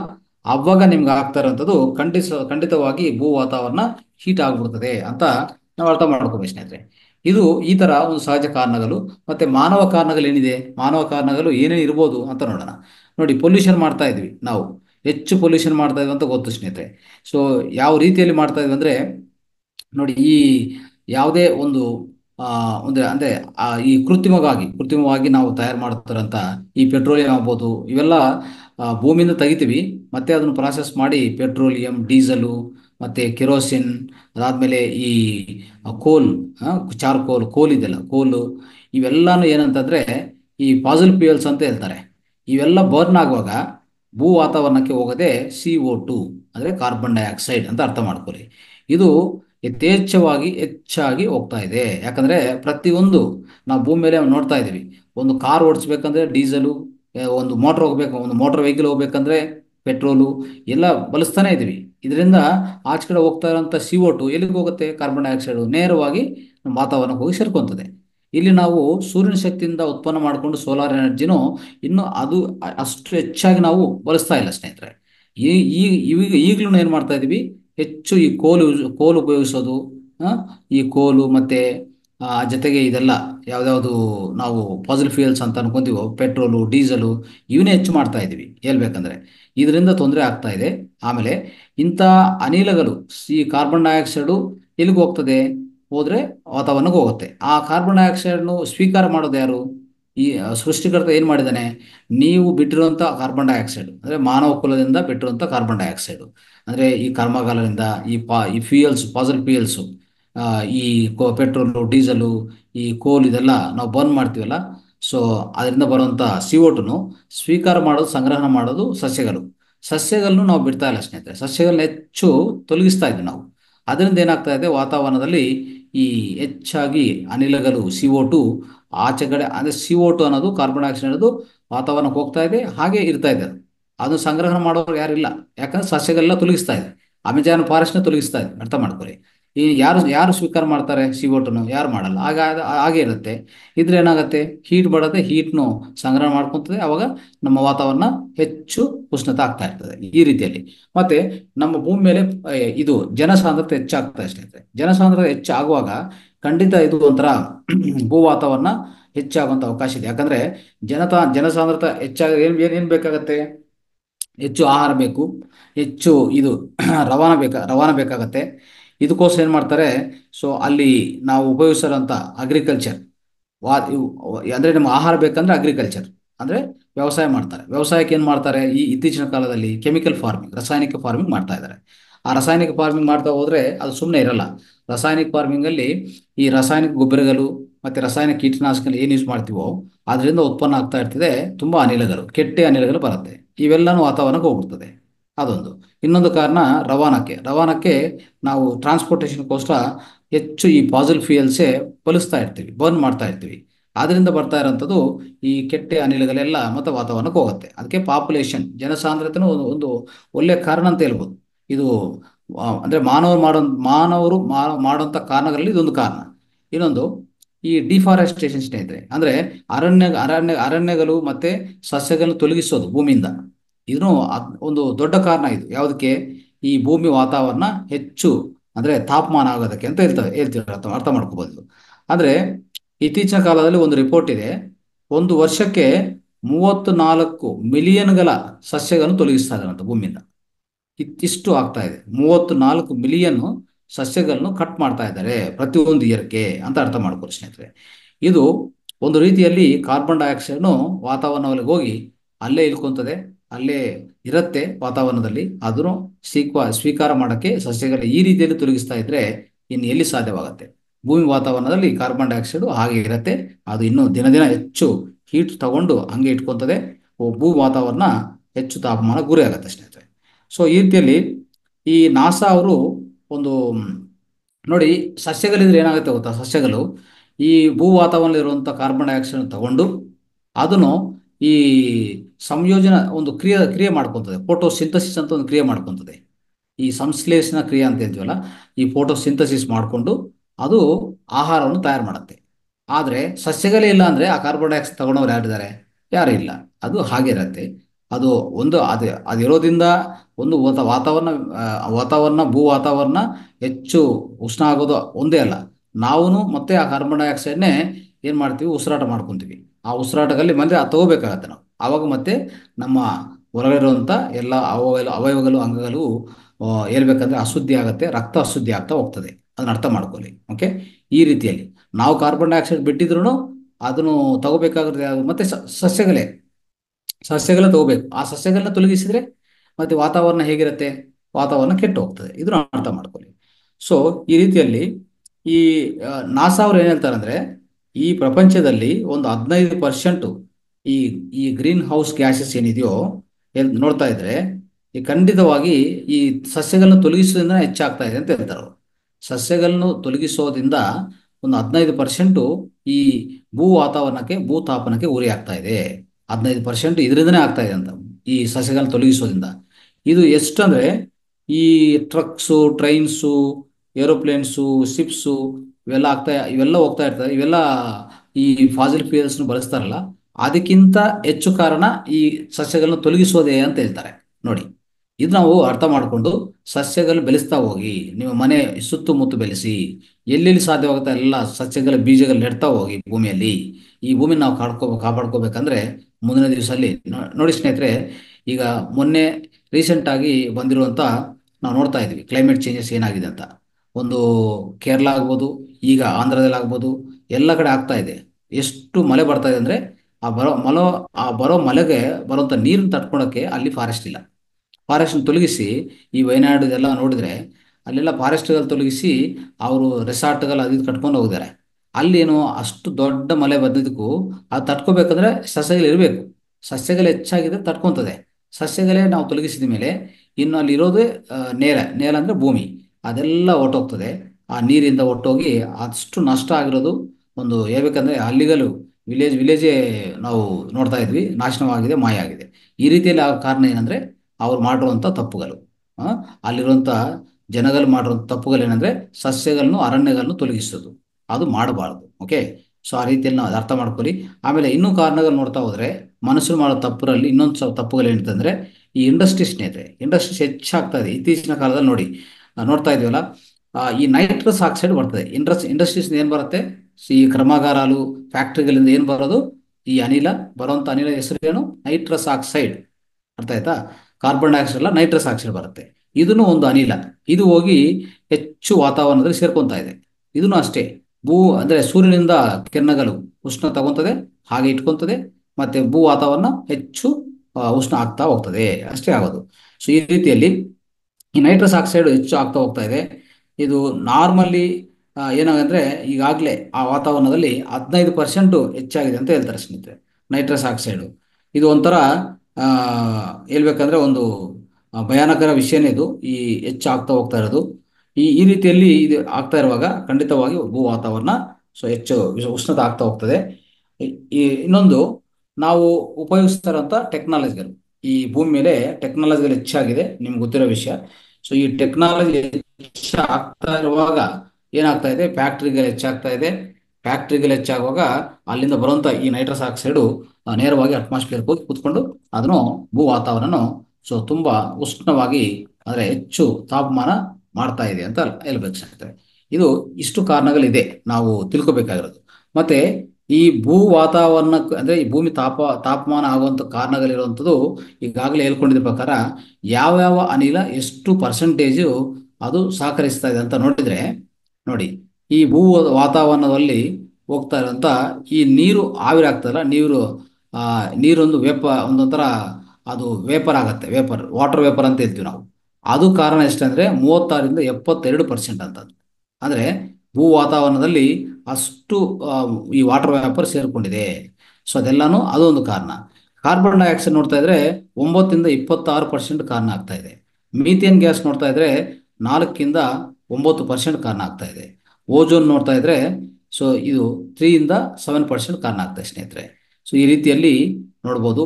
ಅವಾಗ ನಿಮ್ಗೆ ಆಗ್ತಾ ಇರೋಂಥದ್ದು ಖಂಡಿಸ ಖಂಡಿತವಾಗಿ ಭೂ ವಾತಾವರಣ ಹೀಟ್ ಆಗ್ಬಿಡ್ತದೆ ಅಂತ ನಾವು ಅರ್ಥ ಮಾಡ್ಕೋಬೇಕು ಸ್ನೇಹಿತರೆ ಇದು ಈ ತರ ಒಂದು ಸಹಜ ಕಾರಣಗಳು ಮತ್ತೆ ಮಾನವ ಕಾರಣಗಳು ಏನಿದೆ ಮಾನವ ಕಾರಣಗಳು ಏನೇನು ಇರ್ಬೋದು ಅಂತ ನೋಡೋಣ ನೋಡಿ ಪೊಲ್ಯೂಷನ್ ಮಾಡ್ತಾ ಇದ್ವಿ ನಾವು ಹೆಚ್ಚು ಪೊಲ್ಯೂಷನ್ ಮಾಡ್ತಾ ಇದ್ವಿ ಅಂತ ಗೊತ್ತು ಸ್ನೇಹಿತರೆ ಸೊ ಯಾವ ರೀತಿಯಲ್ಲಿ ಮಾಡ್ತಾ ಇದ್ವಿ ಅಂದ್ರೆ ನೋಡಿ ಈ ಯಾವುದೇ ಒಂದು ಅಂದ್ರೆ ಅಂದ್ರೆ ಈ ಕೃತ್ರಿಮವಾಗಿ ಕೃತ್ರಿಮವಾಗಿ ನಾವು ತಯಾರು ಮಾಡ್ತಾರಂತ ಈ ಪೆಟ್ರೋಲಿಯಂ ಆಗ್ಬೋದು ಇವೆಲ್ಲ ಭೂಮಿಯಿಂದ ತೆಗಿತೀವಿ ಮತ್ತೆ ಅದನ್ನು ಪ್ರಾಸೆಸ್ ಮಾಡಿ ಪೆಟ್ರೋಲಿಯಂ ಡೀಸೆಲು ಮತ್ತು ಕೆರೋಸಿನ್ ಅದಾದಮೇಲೆ ಈ ಕೋಲ್ ಚಾರ್ ಕೋಲ್ ಕೋಲ್ ಇದೆಯಲ್ಲ ಕೋಲು ಇವೆಲ್ಲನೂ ಏನಂತಂದರೆ ಈ ಪಾಸಿಲ್ ಪ್ಯೂಯಲ್ಸ್ ಅಂತ ಹೇಳ್ತಾರೆ ಇವೆಲ್ಲ ಬರ್ನ್ ಆಗುವಾಗ ಭೂ ವಾತಾವರಣಕ್ಕೆ ಹೋಗದೆ ಸಿ ಓ ಟು ಅಂದರೆ ಕಾರ್ಬನ್ ಡೈಆಕ್ಸೈಡ್ ಅಂತ ಅರ್ಥ ಮಾಡ್ಕೊಳ್ಳಿ ಇದು ಯಥೇಚ್ಛವಾಗಿ ಹೆಚ್ಚಾಗಿ ಹೋಗ್ತಾ ಇದೆ ಯಾಕಂದರೆ ಪ್ರತಿಯೊಂದು ನಾವು ಭೂಮಿ ಮೇಲೆ ನೋಡ್ತಾ ಇದ್ದೀವಿ ಒಂದು ಕಾರ್ ಓಡಿಸ್ಬೇಕಂದ್ರೆ ಡೀಸೆಲು ಒಂದು ಮೋಟ್ರ್ ಹೋಗ್ಬೇಕು ಒಂದು ಮೋಟ್ರ್ ವೆಹಿಕಲ್ ಹೋಗ್ಬೇಕಂದ್ರೆ ಪೆಟ್ರೋಲು ಎಲ್ಲ ಬಳಸ್ತಾನೆ ಇದ್ದೀವಿ ಇದರಿಂದ ಆಚೆ ಕಡೆ ಹೋಗ್ತಾ ಇರೋಂಥ ಸಿ ಒ ಟು ಎಲ್ಲಿಗೆ ಹೋಗುತ್ತೆ ಕಾರ್ಬನ್ ಡೈಆಕ್ಸೈಡು ನೇರವಾಗಿ ನಮ್ಮ ವಾತಾವರಣಕ್ಕೆ ಹೋಗಿ ಸೇರ್ಕೊಂತದೆ ಇಲ್ಲಿ ನಾವು ಸೂರ್ಯನ ಶಕ್ತಿಯಿಂದ ಉತ್ಪನ್ನ ಮಾಡಿಕೊಂಡು ಸೋಲಾರ್ ಎನರ್ಜಿನೂ ಇನ್ನು ಅದು ಅಷ್ಟು ಹೆಚ್ಚಾಗಿ ನಾವು ಬಳಸ್ತಾ ಇಲ್ಲ ಸ್ನೇಹಿತರೆ ಈ ಈಗ ಈಗಲೂ ಏನು ಮಾಡ್ತಾ ಇದೀವಿ ಹೆಚ್ಚು ಈ ಕೋಲು ಕೋಲು ಉಪಯೋಗಿಸೋದು ಈ ಕೋಲು ಮತ್ತೆ ಜೊತೆಗೆ ಇದೆಲ್ಲ ಯಾವ್ದಾವುದು ನಾವು ಫಾಸಿಲ್ ಫ್ಯೂಯಲ್ಸ್ ಅಂತ ಅನ್ಕೊಂತೀವೋ ಪೆಟ್ರೋಲು ಡೀಸೆಲು ಇವನ್ನೇ ಹೆಚ್ಚು ಮಾಡ್ತಾ ಇದೀವಿ ಹೇಳ್ಬೇಕಂದ್ರೆ ಇದರಿಂದ ತೊಂದರೆ ಆಗ್ತಾ ಇದೆ ಆಮೇಲೆ ಇಂಥ ಅನಿಲಗಳು ಈ ಕಾರ್ಬನ್ ಡೈಆಕ್ಸೈಡು ಎಲ್ಲಿಗೆ ಹೋಗ್ತದೆ ಹೋದರೆ ವಾತಾವರಣಕ್ಕೆ ಹೋಗುತ್ತೆ ಆ ಕಾರ್ಬನ್ ಡೈಆಕ್ಸೈಡ್ನು ಸ್ವೀಕಾರ ಮಾಡೋದು ಯಾರು ಈ ಸೃಷ್ಟಿಕರ್ತ ಏನು ಮಾಡಿದ್ದಾನೆ ನೀವು ಬಿಟ್ಟಿರುವಂಥ ಕಾರ್ಬನ್ ಡೈಆಕ್ಸೈಡು ಅಂದರೆ ಮಾನವ ಕುಲದಿಂದ ಬಿಟ್ಟಿರುವಂಥ ಕಾರ್ಬನ್ ಡೈಆಕ್ಸೈಡು ಅಂದರೆ ಈ ಕರ್ಮಗಾಲದಿಂದ ಈ ಪಾ ಈ ಫ್ಯೂಯಲ್ಸು ಪಾಸಲ್ ಫ್ಯೂಯಲ್ಸು ಈ ಕೋ ಪೆಟ್ರೋಲು ಡೀಸೆಲು ಈ ಕೋಲ್ ಇದೆಲ್ಲ ನಾವು ಬರ್ನ್ ಮಾಡ್ತೀವಲ್ಲ ಸೊ ಅದರಿಂದ ಬರುವಂಥ ಸಿಒಟುನು ಸ್ವೀಕಾರ ಮಾಡೋದು ಸಂಗ್ರಹಣ ಮಾಡೋದು ಸಸ್ಯಗಳು ಸಸ್ಯಗಳನ್ನು ನಾವು ಬಿಡ್ತಾ ಇಲ್ಲ ಸ್ನೇಹಿತರೆ ಸಸ್ಯಗಳನ್ನ ಹೆಚ್ಚು ತೊಲಗಿಸ್ತಾ ಇದ್ವಿ ನಾವು ಅದರಿಂದ ಏನಾಗ್ತಾ ಇದೆ ವಾತಾವರಣದಲ್ಲಿ ಈ ಹೆಚ್ಚಾಗಿ ಅನಿಲಗಳು ಸಿ ಓ ಟು ಆಚೆ ಕಡೆ ಅಂದರೆ ಸಿ ಓ ಟು ಅನ್ನೋದು ಕಾರ್ಬನ್ ಡೈಆಕ್ಸೈಡ್ ಅನ್ನೋದು ವಾತಾವರಣಕ್ಕೆ ಹೋಗ್ತಾ ಇದೆ ಹಾಗೆ ಇರ್ತಾ ಇದೆ ಅದು ಸಂಗ್ರಹಣ ಮಾಡೋರು ಯಾರಿಲ್ಲ ಯಾಕಂದ್ರೆ ಸಸ್ಯಗಳೆಲ್ಲ ತೊಲಗಿಸ್ತಾ ಇದೆ ಅಮೆಜಾನ್ ಫಾರೆಸ್ಟ್ನ ತೊಲಗಿಸ್ತಾ ಇದೆ ಅರ್ಥ ಮಾಡ್ಕೊಳ್ಳಿ ಈ ಯಾರು ಯಾರು ಸ್ವೀಕಾರ ಮಾಡ್ತಾರೆ ಸಿಗೋಟನ್ನು ಯಾರು ಮಾಡಲ್ಲ ಆಗ ಹಾಗೆ ಇರುತ್ತೆ ಇದ್ರೆ ಏನಾಗುತ್ತೆ ಹೀಟ್ ಬಡದೆ ಹೀಟ್ನು ಸಂಗ್ರಹ ಮಾಡ್ಕೊತದೆ ಅವಾಗ ನಮ್ಮ ವಾತಾವರಣ ಹೆಚ್ಚು ಉಷ್ಣತೆ ಆಗ್ತಾ ಇರ್ತದೆ ಈ ರೀತಿಯಲ್ಲಿ ಮತ್ತೆ ನಮ್ಮ ಭೂಮಿ ಮೇಲೆ ಇದು ಜನಸಾಂದ್ರತೆ ಹೆಚ್ಚಾಗ್ತಾ ಇರ್ತದೆ ಜನಸಾಂದ್ರತೆ ಹೆಚ್ಚಾಗುವಾಗ ಖಂಡಿತ ಇದು ಒಂಥರ ಭೂ ವಾತಾವರಣ ಹೆಚ್ಚಾಗುವಂತ ಅವಕಾಶ ಇದೆ ಯಾಕಂದ್ರೆ ಜನತಾ ಜನಸಾಂದ್ರತೆ ಹೆಚ್ಚಾಗ ಏನ್ ಏನ್ ಬೇಕಾಗತ್ತೆ ಹೆಚ್ಚು ಆಹಾರ ಬೇಕು ಹೆಚ್ಚು ಇದು ರವಾನ ಬೇಕ ರವಾನ ಬೇಕಾಗತ್ತೆ ಇದಕ್ಕೋಸ್ಕರ ಏನು ಮಾಡ್ತಾರೆ ಸೊ ಅಲ್ಲಿ ನಾವು ಉಪಯೋಗಿಸಿರೋಂಥ ಅಗ್ರಿಕಲ್ಚರ್ ವಾ ಅಂದರೆ ನಿಮ್ಗೆ ಆಹಾರ ಬೇಕಂದ್ರೆ ಅಗ್ರಿಕಲ್ಚರ್ ಅಂದರೆ ವ್ಯವಸಾಯ ಮಾಡ್ತಾರೆ ವ್ಯವಸಾಯಕ್ಕೆ ಏನು ಮಾಡ್ತಾರೆ ಈ ಇತ್ತೀಚಿನ ಕಾಲದಲ್ಲಿ ಕೆಮಿಕಲ್ ಫಾರ್ಮಿಂಗ್ ರಾಸಾಯನಿಕ ಫಾರ್ಮಿಂಗ್ ಮಾಡ್ತಾ ಇದ್ದಾರೆ ಆ ರಾಸಾಯನಿಕ ಫಾರ್ಮಿಂಗ್ ಮಾಡ್ತಾ ಹೋದರೆ ಅದು ಸುಮ್ಮನೆ ಇರಲ್ಲ ರಾಸಾಯನಿಕ ಫಾರ್ಮಿಂಗಲ್ಲಿ ಈ ರಾಸಾಯನಿಕ ಗೊಬ್ಬರಗಳು ಮತ್ತು ರಾಸಾಯನಿಕ ಕೀಟನಾಶಕಗಳು ಏನು ಯೂಸ್ ಮಾಡ್ತೀವೋ ಅದರಿಂದ ಉತ್ಪನ್ನ ಆಗ್ತಾ ಇರ್ತದೆ ತುಂಬ ಅನಿಲಗಳು ಕೆಟ್ಟ ಅನಿಲಗಳು ಬರುತ್ತೆ ಇವೆಲ್ಲನೂ ವಾತಾವರಣಕ್ಕೆ ಹೋಗ್ಬಿಡ್ತದೆ ಅದೊಂದು ಇನ್ನೊಂದು ಕಾರಣ ರವಾನಕ್ಕೆ ರವಾನಕ್ಕೆ ನಾವು ಟ್ರಾನ್ಸ್ಪೋರ್ಟೇಷನ್ಗೋಸ್ಕರ ಹೆಚ್ಚು ಈ ಪಾಸಿಲ್ ಫ್ಯೂಯಲ್ಸೇ ಬಲಿಸ್ತಾ ಇರ್ತೀವಿ ಬರ್ನ್ ಮಾಡ್ತಾ ಇರ್ತೀವಿ ಆದ್ರಿಂದ ಬರ್ತಾ ಇರೋಂಥದ್ದು ಈ ಕೆಟ್ಟ ಅನಿಲಗಳೆಲ್ಲ ಮತ್ತೆ ವಾತಾವರಣಕ್ಕೆ ಹೋಗುತ್ತೆ ಅದಕ್ಕೆ ಪಾಪ್ಯುಲೇಷನ್ ಜನಸಾಂದ್ರತೆನೂ ಒಂದು ಒಳ್ಳೆಯ ಕಾರಣ ಅಂತ ಹೇಳ್ಬೋದು ಇದು ಅಂದರೆ ಮಾನವರು ಮಾಡೋ ಮಾನವರು ಮಾಡುವಂಥ ಕಾರಣಗಳಲ್ಲಿ ಇದೊಂದು ಕಾರಣ ಇನ್ನೊಂದು ಈ ಡಿಫಾರೆಸ್ಟೇಷನ್ ಸ್ನೇಹಿತರೆ ಅಂದರೆ ಅರಣ್ಯ ಅರಣ್ಯ ಅರಣ್ಯಗಳು ಮತ್ತು ಸಸ್ಯಗಳನ್ನು ತೊಲಗಿಸೋದು ಭೂಮಿಯಿಂದ ಇದನ್ನು ಒಂದು ದೊಡ್ಡ ಕಾರಣ ಇದು ಯಾವುದಕ್ಕೆ ಈ ಭೂಮಿ ವಾತಾವರಣ ಹೆಚ್ಚು ಅಂದ್ರೆ ತಾಪಮಾನ ಆಗೋದಕ್ಕೆ ಅಂತ ಹೇಳ್ತಾರೆ ಹೇಳ್ತೀವಿ ಅರ್ಥ ಅರ್ಥ ಮಾಡ್ಕೋಬಹುದು ಅಂದ್ರೆ ಇತ್ತೀಚಿನ ಕಾಲದಲ್ಲಿ ಒಂದು ರಿಪೋರ್ಟ್ ಇದೆ ಒಂದು ವರ್ಷಕ್ಕೆ ಮೂವತ್ತು ನಾಲ್ಕು ಮಿಲಿಯನ್ಗಳ ಸಸ್ಯಗಳನ್ನು ತೊಲಗಿಸ್ತಾ ಅಂತ ಭೂಮಿಯಿಂದ ಇಷ್ಟು ಆಗ್ತಾ ಇದೆ ಮೂವತ್ತು ನಾಲ್ಕು ಮಿಲಿಯನ್ ಸಸ್ಯಗಳನ್ನು ಕಟ್ ಮಾಡ್ತಾ ಇದ್ದಾರೆ ಪ್ರತಿಯೊಂದು ಇಯರ್ಗೆ ಅಂತ ಅರ್ಥ ಮಾಡ್ಕೊಳ್ಳಿ ಸ್ನೇಹಿತರೆ ಇದು ಒಂದು ರೀತಿಯಲ್ಲಿ ಕಾರ್ಬನ್ ಡೈಆಕ್ಸೈಡ್ನು ವಾತಾವರಣವಲ್ಲಿ ಹೋಗಿ ಅಲ್ಲೇ ಇಲ್ಕೊಂತದೆ ಅಲ್ಲೇ ಇರುತ್ತೆ ವಾತಾವರಣದಲ್ಲಿ ಅದನ್ನು ಸ್ವೀಕ ಸ್ವೀಕಾರ ಮಾಡೋಕ್ಕೆ ಸಸ್ಯಗಳ ಈ ರೀತಿಯಲ್ಲಿ ತೊಲಗಿಸ್ತಾ ಇದ್ರೆ ಇನ್ನು ಎಲ್ಲಿ ಸಾಧ್ಯವಾಗುತ್ತೆ ಭೂಮಿ ವಾತಾವರಣದಲ್ಲಿ ಕಾರ್ಬನ್ ಡೈಆಕ್ಸೈಡು ಹಾಗೆ ಇರುತ್ತೆ ಅದು ಇನ್ನೂ ದಿನ ದಿನ ಹೆಚ್ಚು ಹೀಟ್ ತಗೊಂಡು ಹಂಗೆ ಇಟ್ಕೊತದೆ ಭೂ ವಾತಾವರಣ ಹೆಚ್ಚು ತಾಪಮಾನ ಗುರಿ ಆಗುತ್ತೆ ಸ್ನೇಹಿತರೆ ಸೊ ಈ ರೀತಿಯಲ್ಲಿ ಈ ನಾಸಾ ಅವರು ಒಂದು ನೋಡಿ ಸಸ್ಯಗಳಿದ್ರೆ ಏನಾಗುತ್ತೆ ಗೊತ್ತಾ ಸಸ್ಯಗಳು ಈ ಭೂ ಇರುವಂಥ ಕಾರ್ಬನ್ ಡೈಆಕ್ಸೈಡ್ ತಗೊಂಡು ಅದನ್ನು ಈ ಸಂಯೋಜನ ಒಂದು ಕ್ರಿಯೆ ಕ್ರಿಯೆ ಮಾಡ್ಕೊತದೆ ಫೋಟೋ ಸಿಂಥಸಿಸ್ ಅಂತ ಒಂದು ಕ್ರಿಯೆ ಮಾಡ್ಕೊತದೆ ಈ ಸಂಶ್ಲೇಷಣ ಕ್ರಿಯೆ ಅಂತ ಹೇಳ್ತೀವಲ್ಲ ಈ ಫೋಟೋ ಸಿಂಥಸಿಸ್ ಮಾಡಿಕೊಂಡು ಅದು ಆಹಾರವನ್ನು ತಯಾರು ಮಾಡುತ್ತೆ ಆದರೆ ಸಸ್ಯಗಳೇ ಇಲ್ಲ ಅಂದರೆ ಆ ಕಾರ್ಬನ್ ಡೈಆಕ್ಸೈಡ್ ತಗೊಂಡವ್ರು ಯಾರಿದ್ದಾರೆ ಯಾರು ಇಲ್ಲ ಅದು ಹಾಗೆ ಇರುತ್ತೆ ಅದು ಒಂದು ಅದು ಅದಿರೋದ್ರಿಂದ ಒಂದು ವಾತಾವರಣ ವಾತಾವರಣ ಭೂ ವಾತಾವರಣ ಹೆಚ್ಚು ಉಷ್ಣ ಆಗೋದು ಒಂದೇ ಅಲ್ಲ ನಾವು ಮತ್ತೆ ಆ ಕಾರ್ಬನ್ ಡೈಆಕ್ಸೈಡ್ನೇ ಏನು ಮಾಡ್ತೀವಿ ಉಸಿರಾಟ ಮಾಡ್ಕೊಂತೀವಿ ಆ ಉಸಿರಾಟದಲ್ಲಿ ಮಂದಿ ಆ ತಗೋಬೇಕಾಗತ್ತೆ ನಾವು ಆವಾಗ ಮತ್ತೆ ನಮ್ಮ ಹೊರಗಿರುವಂಥ ಎಲ್ಲ ಅವಯಲು ಅವಯವಗಳು ಅಂಗಗಳು ಹೇಳ್ಬೇಕಂದ್ರೆ ಅಶುದ್ಧಿ ಆಗುತ್ತೆ ರಕ್ತ ಅಶುದ್ಧಿ ಆಗ್ತಾ ಹೋಗ್ತದೆ ಅದನ್ನ ಅರ್ಥ ಮಾಡ್ಕೊಳ್ಳಿ ಓಕೆ ಈ ರೀತಿಯಲ್ಲಿ ನಾವು ಕಾರ್ಬನ್ ಡೈಆಕ್ಸೈಡ್ ಬಿಟ್ಟಿದ್ರು ಅದನ್ನು ತಗೋಬೇಕಾಗುತ್ತೆ ಮತ್ತೆ ಸಸ್ಯಗಳೇ ಸಸ್ಯಗಳ ತಗೋಬೇಕು ಆ ಸಸ್ಯಗಳನ್ನ ತೊಲಗಿಸಿದ್ರೆ ಮತ್ತೆ ವಾತಾವರಣ ಹೇಗಿರುತ್ತೆ ವಾತಾವರಣ ಕೆಟ್ಟು ಹೋಗ್ತದೆ ಇದನ್ನ ಅರ್ಥ ಮಾಡ್ಕೊಳ್ಳಿ ಸೊ ಈ ರೀತಿಯಲ್ಲಿ ಈ ನಾಸಾ ಅವ್ರು ಏನು ಹೇಳ್ತಾರೆ ಅಂದ್ರೆ ಈ ಪ್ರಪಂಚದಲ್ಲಿ ಒಂದು ಹದಿನೈದು ಪರ್ಸೆಂಟ್ ಈ ಈ ಗ್ರೀನ್ ಹೌಸ್ ಗ್ಯಾಸಸ್ ಏನಿದೆಯೋ ನೋಡ್ತಾ ಇದ್ರೆ ಈ ಖಂಡಿತವಾಗಿ ಈ ಸಸ್ಯಗಳನ್ನು ತೊಲಗಿಸೋದ್ರಿಂದ ಹೆಚ್ಚಾಗ್ತಾ ಇದೆ ಅಂತ ಹೇಳ್ತಾರೆ ಸಸ್ಯಗಳನ್ನು ತೊಲಗಿಸೋದ್ರಿಂದ ಒಂದು ಹದಿನೈದು ಪರ್ಸೆಂಟು ಈ ಭೂ ವಾತಾವರಣಕ್ಕೆ ಭೂತಾಪನಕ್ಕೆ ಉರಿ ಆಗ್ತಾ ಇದೆ ಹದಿನೈದು ಪರ್ಸೆಂಟ್ ಇದರಿಂದನೇ ಆಗ್ತಾ ಇದೆ ಅಂತ ಈ ಸಸ್ಯಗಳನ್ನ ತೊಲಗಿಸೋದ್ರಿಂದ ಇದು ಎಷ್ಟಂದ್ರೆ ಈ ಟ್ರಕ್ಸು ಟ್ರೈನ್ಸು ಏರೋಪ್ಲೇನ್ಸು ಶಿಪ್ಸು ಇವೆಲ್ಲ ಆಗ್ತಾ ಇವೆಲ್ಲ ಹೋಗ್ತಾ ಇರ್ತಾರೆ ಇವೆಲ್ಲ ಈ ಫಾಸಿಲ್ ಫ್ಯೂಯಲ್ಸ್ನ ಬಳಸ್ತಾರಲ್ಲ ಅದಕ್ಕಿಂತ ಹೆಚ್ಚು ಕಾರಣ ಈ ಸಸ್ಯಗಳನ್ನ ತೊಲಗಿಸೋದೇ ಅಂತ ಹೇಳ್ತಾರೆ ನೋಡಿ ಇದು ನಾವು ಅರ್ಥ ಮಾಡಿಕೊಂಡು ಸಸ್ಯಗಳು ಬೆಳೆಸ್ತಾ ಹೋಗಿ ನಿಮ್ಮ ಮನೆ ಸುತ್ತಮುತ್ತ ಬೆಳೆಸಿ ಎಲ್ಲೆಲ್ಲಿ ಸಾಧ್ಯವಾಗುತ್ತೆ ಎಲ್ಲ ಸಸ್ಯಗಳ ಬೀಜಗಳು ನೆಡ್ತಾ ಹೋಗಿ ಭೂಮಿಯಲ್ಲಿ ಈ ಭೂಮಿ ನಾವು ಕಾಡ್ಕೋ ಕಾಪಾಡ್ಕೋಬೇಕಂದ್ರೆ ಮುಂದಿನ ಅಲ್ಲಿ ನೋಡಿ ಸ್ನೇಹಿತರೆ ಈಗ ಮೊನ್ನೆ ರೀಸೆಂಟ್ ಆಗಿ ಬಂದಿರುವಂತ ನಾವು ನೋಡ್ತಾ ಇದ್ವಿ ಕ್ಲೈಮೇಟ್ ಚೇಂಜಸ್ ಏನಾಗಿದೆ ಅಂತ ಒಂದು ಕೇರಳ ಆಗ್ಬೋದು ಈಗ ಆಂಧ್ರದಲ್ಲಿ ಆಗ್ಬೋದು ಎಲ್ಲ ಕಡೆ ಆಗ್ತಾ ಇದೆ ಎಷ್ಟು ಮಳೆ ಬರ್ತಾ ಇದೆ ಅಂದರೆ ಆ ಬರೋ ಮಲೋ ಆ ಬರೋ ಮಲೆಗೆ ಬರೋಂಥ ನೀರನ್ನು ತಡ್ಕೊಳಕ್ಕೆ ಅಲ್ಲಿ ಫಾರೆಸ್ಟ್ ಇಲ್ಲ ಫಾರೆಸ್ಟ್ನ ತೊಲಗಿಸಿ ಈ ಇದೆಲ್ಲ ನೋಡಿದ್ರೆ ಅಲ್ಲೆಲ್ಲ ಫಾರೆಸ್ಟ್ಗಳು ತೊಲಗಿಸಿ ಅವರು ರೆಸಾರ್ಟ್ಗಳು ಅದು ಕಟ್ಕೊಂಡು ಹೋಗಿದ್ದಾರೆ ಅಲ್ಲೇನು ಅಷ್ಟು ದೊಡ್ಡ ಮಳೆ ಬಂದಿದ್ದಕ್ಕೂ ಅದು ತಟ್ಕೋಬೇಕಂದ್ರೆ ಸಸ್ಯಗಳು ಇರಬೇಕು ಸಸ್ಯಗಳು ಹೆಚ್ಚಾಗಿದ್ರೆ ತಟ್ಕೊತದೆ ಸಸ್ಯಗಳೇ ನಾವು ತೊಲಗಿಸಿದ ಮೇಲೆ ಇನ್ನು ಅಲ್ಲಿರೋದೇ ನೇರ ನೇರ ಅಂದರೆ ಭೂಮಿ ಅದೆಲ್ಲ ಹೊಟ್ಟೋಗ್ತದೆ ಆ ನೀರಿಂದ ಒಟ್ಟೋಗಿ ಅಷ್ಟು ನಷ್ಟ ಆಗಿರೋದು ಒಂದು ಹೇಳ್ಬೇಕಂದ್ರೆ ಅಲ್ಲಿಗಲು ವಿಲೇಜ್ ವಿಲೇಜೇ ನಾವು ನೋಡ್ತಾ ಇದ್ವಿ ನಾಶನವಾಗಿದೆ ಮಾಯ ಆಗಿದೆ ಈ ರೀತಿಯಲ್ಲಿ ಆ ಕಾರಣ ಏನಂದ್ರೆ ಅವ್ರು ಮಾಡಿರುವಂಥ ತಪ್ಪುಗಳು ಅಲ್ಲಿರುವಂಥ ಜನಗಳು ಮಾಡಿರುವಂಥ ತಪ್ಪುಗಳು ಏನಂದ್ರೆ ಸಸ್ಯಗಳನ್ನು ಅರಣ್ಯಗಳನ್ನು ತೊಲಗಿಸೋದು ಅದು ಮಾಡಬಾರ್ದು ಓಕೆ ಸೊ ಆ ರೀತಿಯಲ್ಲಿ ನಾವು ಅರ್ಥ ಮಾಡ್ಕೊಳ್ಳಿ ಆಮೇಲೆ ಇನ್ನೂ ಕಾರಣಗಳು ನೋಡ್ತಾ ಹೋದ್ರೆ ಮನುಷ್ಯರು ಮಾಡೋ ತಪ್ಪುರಲ್ಲಿ ಇನ್ನೊಂದು ಸ್ವಲ್ಪ ತಪ್ಪುಗಳು ಏನಂತಂದ್ರೆ ಈ ಇಂಡಸ್ಟ್ರೀಸ್ ಸ್ನೇಹಿತರೆ ಇಂಡಸ್ಟ್ರೀಸ್ ಹೆಚ್ಚಾಗ್ತಾ ಇದೆ ಇತ್ತೀಚಿನ ಕಾಲದಲ್ಲಿ ನೋಡಿ ನೋಡ್ತಾ ಇದೀವಲ್ಲ ಈ ನೈಟ್ರಸ್ ಆಕ್ಸೈಡ್ ಬರ್ತದೆ ಇಂಡಸ್ ಇಂಡಸ್ಟ್ರೀಸ್ ಏನು ಬರುತ್ತೆ ಈ ಕರ್ಮಾಗಾರಾಲು ಫ್ಯಾಕ್ಟ್ರಿಗಳಿಂದ ಏನು ಬರೋದು ಈ ಅನಿಲ ಬರುವಂಥ ಅನಿಲ ಹೆಸರು ಏನು ನೈಟ್ರಸ್ ಆಕ್ಸೈಡ್ ಅರ್ಥ ಆಯ್ತಾ ಕಾರ್ಬನ್ ಡೈಆಕ್ಸೈಡ್ ಅಲ್ಲ ನೈಟ್ರಸ್ ಆಕ್ಸೈಡ್ ಬರುತ್ತೆ ಇದನ್ನು ಒಂದು ಅನಿಲ ಇದು ಹೋಗಿ ಹೆಚ್ಚು ವಾತಾವರಣದಲ್ಲಿ ಸೇರ್ಕೊತಾ ಇದೆ ಇದನ್ನು ಅಷ್ಟೇ ಭೂ ಅಂದರೆ ಸೂರ್ಯನಿಂದ ಕಿರಣಗಳು ಉಷ್ಣ ತಗೊಂತದೆ ಹಾಗೆ ಇಟ್ಕೊತದೆ ಮತ್ತೆ ಭೂ ವಾತಾವರಣ ಹೆಚ್ಚು ಉಷ್ಣ ಆಗ್ತಾ ಹೋಗ್ತದೆ ಅಷ್ಟೇ ಆಗೋದು ಸೊ ಈ ರೀತಿಯಲ್ಲಿ ಈ ನೈಟ್ರಸ್ ಆಕ್ಸೈಡ್ ಹೆಚ್ಚು ಆಗ್ತಾ ಹೋಗ್ತಾ ಇದೆ ಇದು ನಾರ್ಮಲಿ ಏನಾಗಂದರೆ ಈಗಾಗಲೇ ಆ ವಾತಾವರಣದಲ್ಲಿ ಹದಿನೈದು ಪರ್ಸೆಂಟು ಹೆಚ್ಚಾಗಿದೆ ಅಂತ ಹೇಳ್ತಾರೆ ಸ್ನೇಹಿತರೆ ನೈಟ್ರಸ್ ಆಕ್ಸೈಡು ಇದು ಒಂಥರ ಹೇಳ್ಬೇಕಂದ್ರೆ ಒಂದು ಭಯಾನಕರ ವಿಷಯನೇ ಇದು ಈ ಹೆಚ್ಚು ಆಗ್ತಾ ಹೋಗ್ತಾ ಇರೋದು ಈ ಈ ರೀತಿಯಲ್ಲಿ ಇದು ಆಗ್ತಾ ಇರುವಾಗ ಖಂಡಿತವಾಗಿ ಭೂ ವಾತಾವರಣ ಸೊ ಹೆಚ್ಚು ಉಷ್ಣತೆ ಆಗ್ತಾ ಹೋಗ್ತದೆ ಇನ್ನೊಂದು ನಾವು ಇರೋಂಥ ಟೆಕ್ನಾಲಜಿಗಳು ಈ ಭೂಮಿ ಮೇಲೆ ಟೆಕ್ನಾಲಜಿಗಳು ಹೆಚ್ಚಾಗಿದೆ ನಿಮ್ಗೆ ಗೊತ್ತಿರೋ ವಿಷಯ ಸೊ ಈ ಟೆಕ್ನಾಲಜಿ ಆಗ್ತಾ ಇರುವಾಗ ಏನಾಗ್ತಾ ಇದೆ ಫ್ಯಾಕ್ಟ್ರಿಗೆ ಹೆಚ್ಚಾಗ್ತಾ ಇದೆ ಫ್ಯಾಕ್ಟ್ರಿಗೆ ಹೆಚ್ಚಾಗುವಾಗ ಅಲ್ಲಿಂದ ಬರುವಂತ ಈ ನೈಟ್ರಸ್ ಆಕ್ಸೈಡು ನೇರವಾಗಿ ಅಟ್ಮಾಸ್ಫಿಯರ್ ಹೋಗಿ ಕೂತ್ಕೊಂಡು ಅದನ್ನು ಭೂ ವಾತಾವರಣ ಸೊ ತುಂಬಾ ಉಷ್ಣವಾಗಿ ಅಂದ್ರೆ ಹೆಚ್ಚು ತಾಪಮಾನ ಮಾಡ್ತಾ ಇದೆ ಅಂತ ಹೇಳ್ಬೇಕಾಗ್ತದೆ ಇದು ಇಷ್ಟು ಕಾರಣಗಳಿದೆ ನಾವು ತಿಳ್ಕೊಬೇಕಾಗಿರೋದು ಮತ್ತೆ ಈ ಭೂ ವಾತಾವರಣಕ್ಕೆ ಅಂದ್ರೆ ಈ ಭೂಮಿ ತಾಪ ತಾಪಮಾನ ಆಗುವಂತ ಕಾರಣಗಳಿರುವಂಥದ್ದು ಈಗಾಗಲೇ ಹೇಳ್ಕೊಂಡಿದ್ದ ಪ್ರಕಾರ ಯಾವ ಯಾವ ಅನಿಲ ಎಷ್ಟು ಪರ್ಸೆಂಟೇಜು ಅದು ಸಹಕರಿಸ್ತಾ ಇದೆ ಅಂತ ನೋಡಿದರೆ ನೋಡಿ ಈ ಭೂ ವಾತಾವರಣದಲ್ಲಿ ಹೋಗ್ತಾ ಇರೋಂಥ ಈ ನೀರು ಆವಿರಾಗ್ತದಲ್ಲ ನೀರು ನೀರೊಂದು ವೇಪ ಒಂದೊಂಥರ ಅದು ವೇಪರ್ ಆಗುತ್ತೆ ವೇಪರ್ ವಾಟರ್ ವೇಪರ್ ಅಂತ ಹೇಳ್ತೀವಿ ನಾವು ಅದು ಕಾರಣ ಎಷ್ಟಂದರೆ ಮೂವತ್ತಾರರಿಂದ ಎಪ್ಪತ್ತೆರಡು ಪರ್ಸೆಂಟ್ ಅಂತ ಅಂದರೆ ಭೂ ವಾತಾವರಣದಲ್ಲಿ ಅಷ್ಟು ಈ ವಾಟರ್ ವೇಪರ್ ಸೇರಿಕೊಂಡಿದೆ ಸೊ ಅದು ಅದೊಂದು ಕಾರಣ ಕಾರ್ಬನ್ ಡೈಆಕ್ಸೈಡ್ ನೋಡ್ತಾ ಇದ್ರೆ ಒಂಬತ್ತರಿಂದ ಇಪ್ಪತ್ತಾರು ಪರ್ಸೆಂಟ್ ಕಾರಣ ಆಗ್ತಾ ಇದೆ ಮೀಥೇನ್ ಗ್ಯಾಸ್ ನೋಡ್ತಾ ಇದ್ರೆ ನಾಲ್ಕಿಂದ ಒಂಬತ್ತು ಪರ್ಸೆಂಟ್ ಕಾರಣ ಆಗ್ತಾ ಇದೆ ಓಜೋನ್ ನೋಡ್ತಾ ಇದ್ರೆ ಸೊ ಇದು ತ್ರೀಯಿಂದ ಸೆವೆನ್ ಪರ್ಸೆಂಟ್ ಕಾರಣ ಆಗ್ತದೆ ಸ್ನೇಹಿತರೆ ಸೊ ಈ ರೀತಿಯಲ್ಲಿ ನೋಡ್ಬೋದು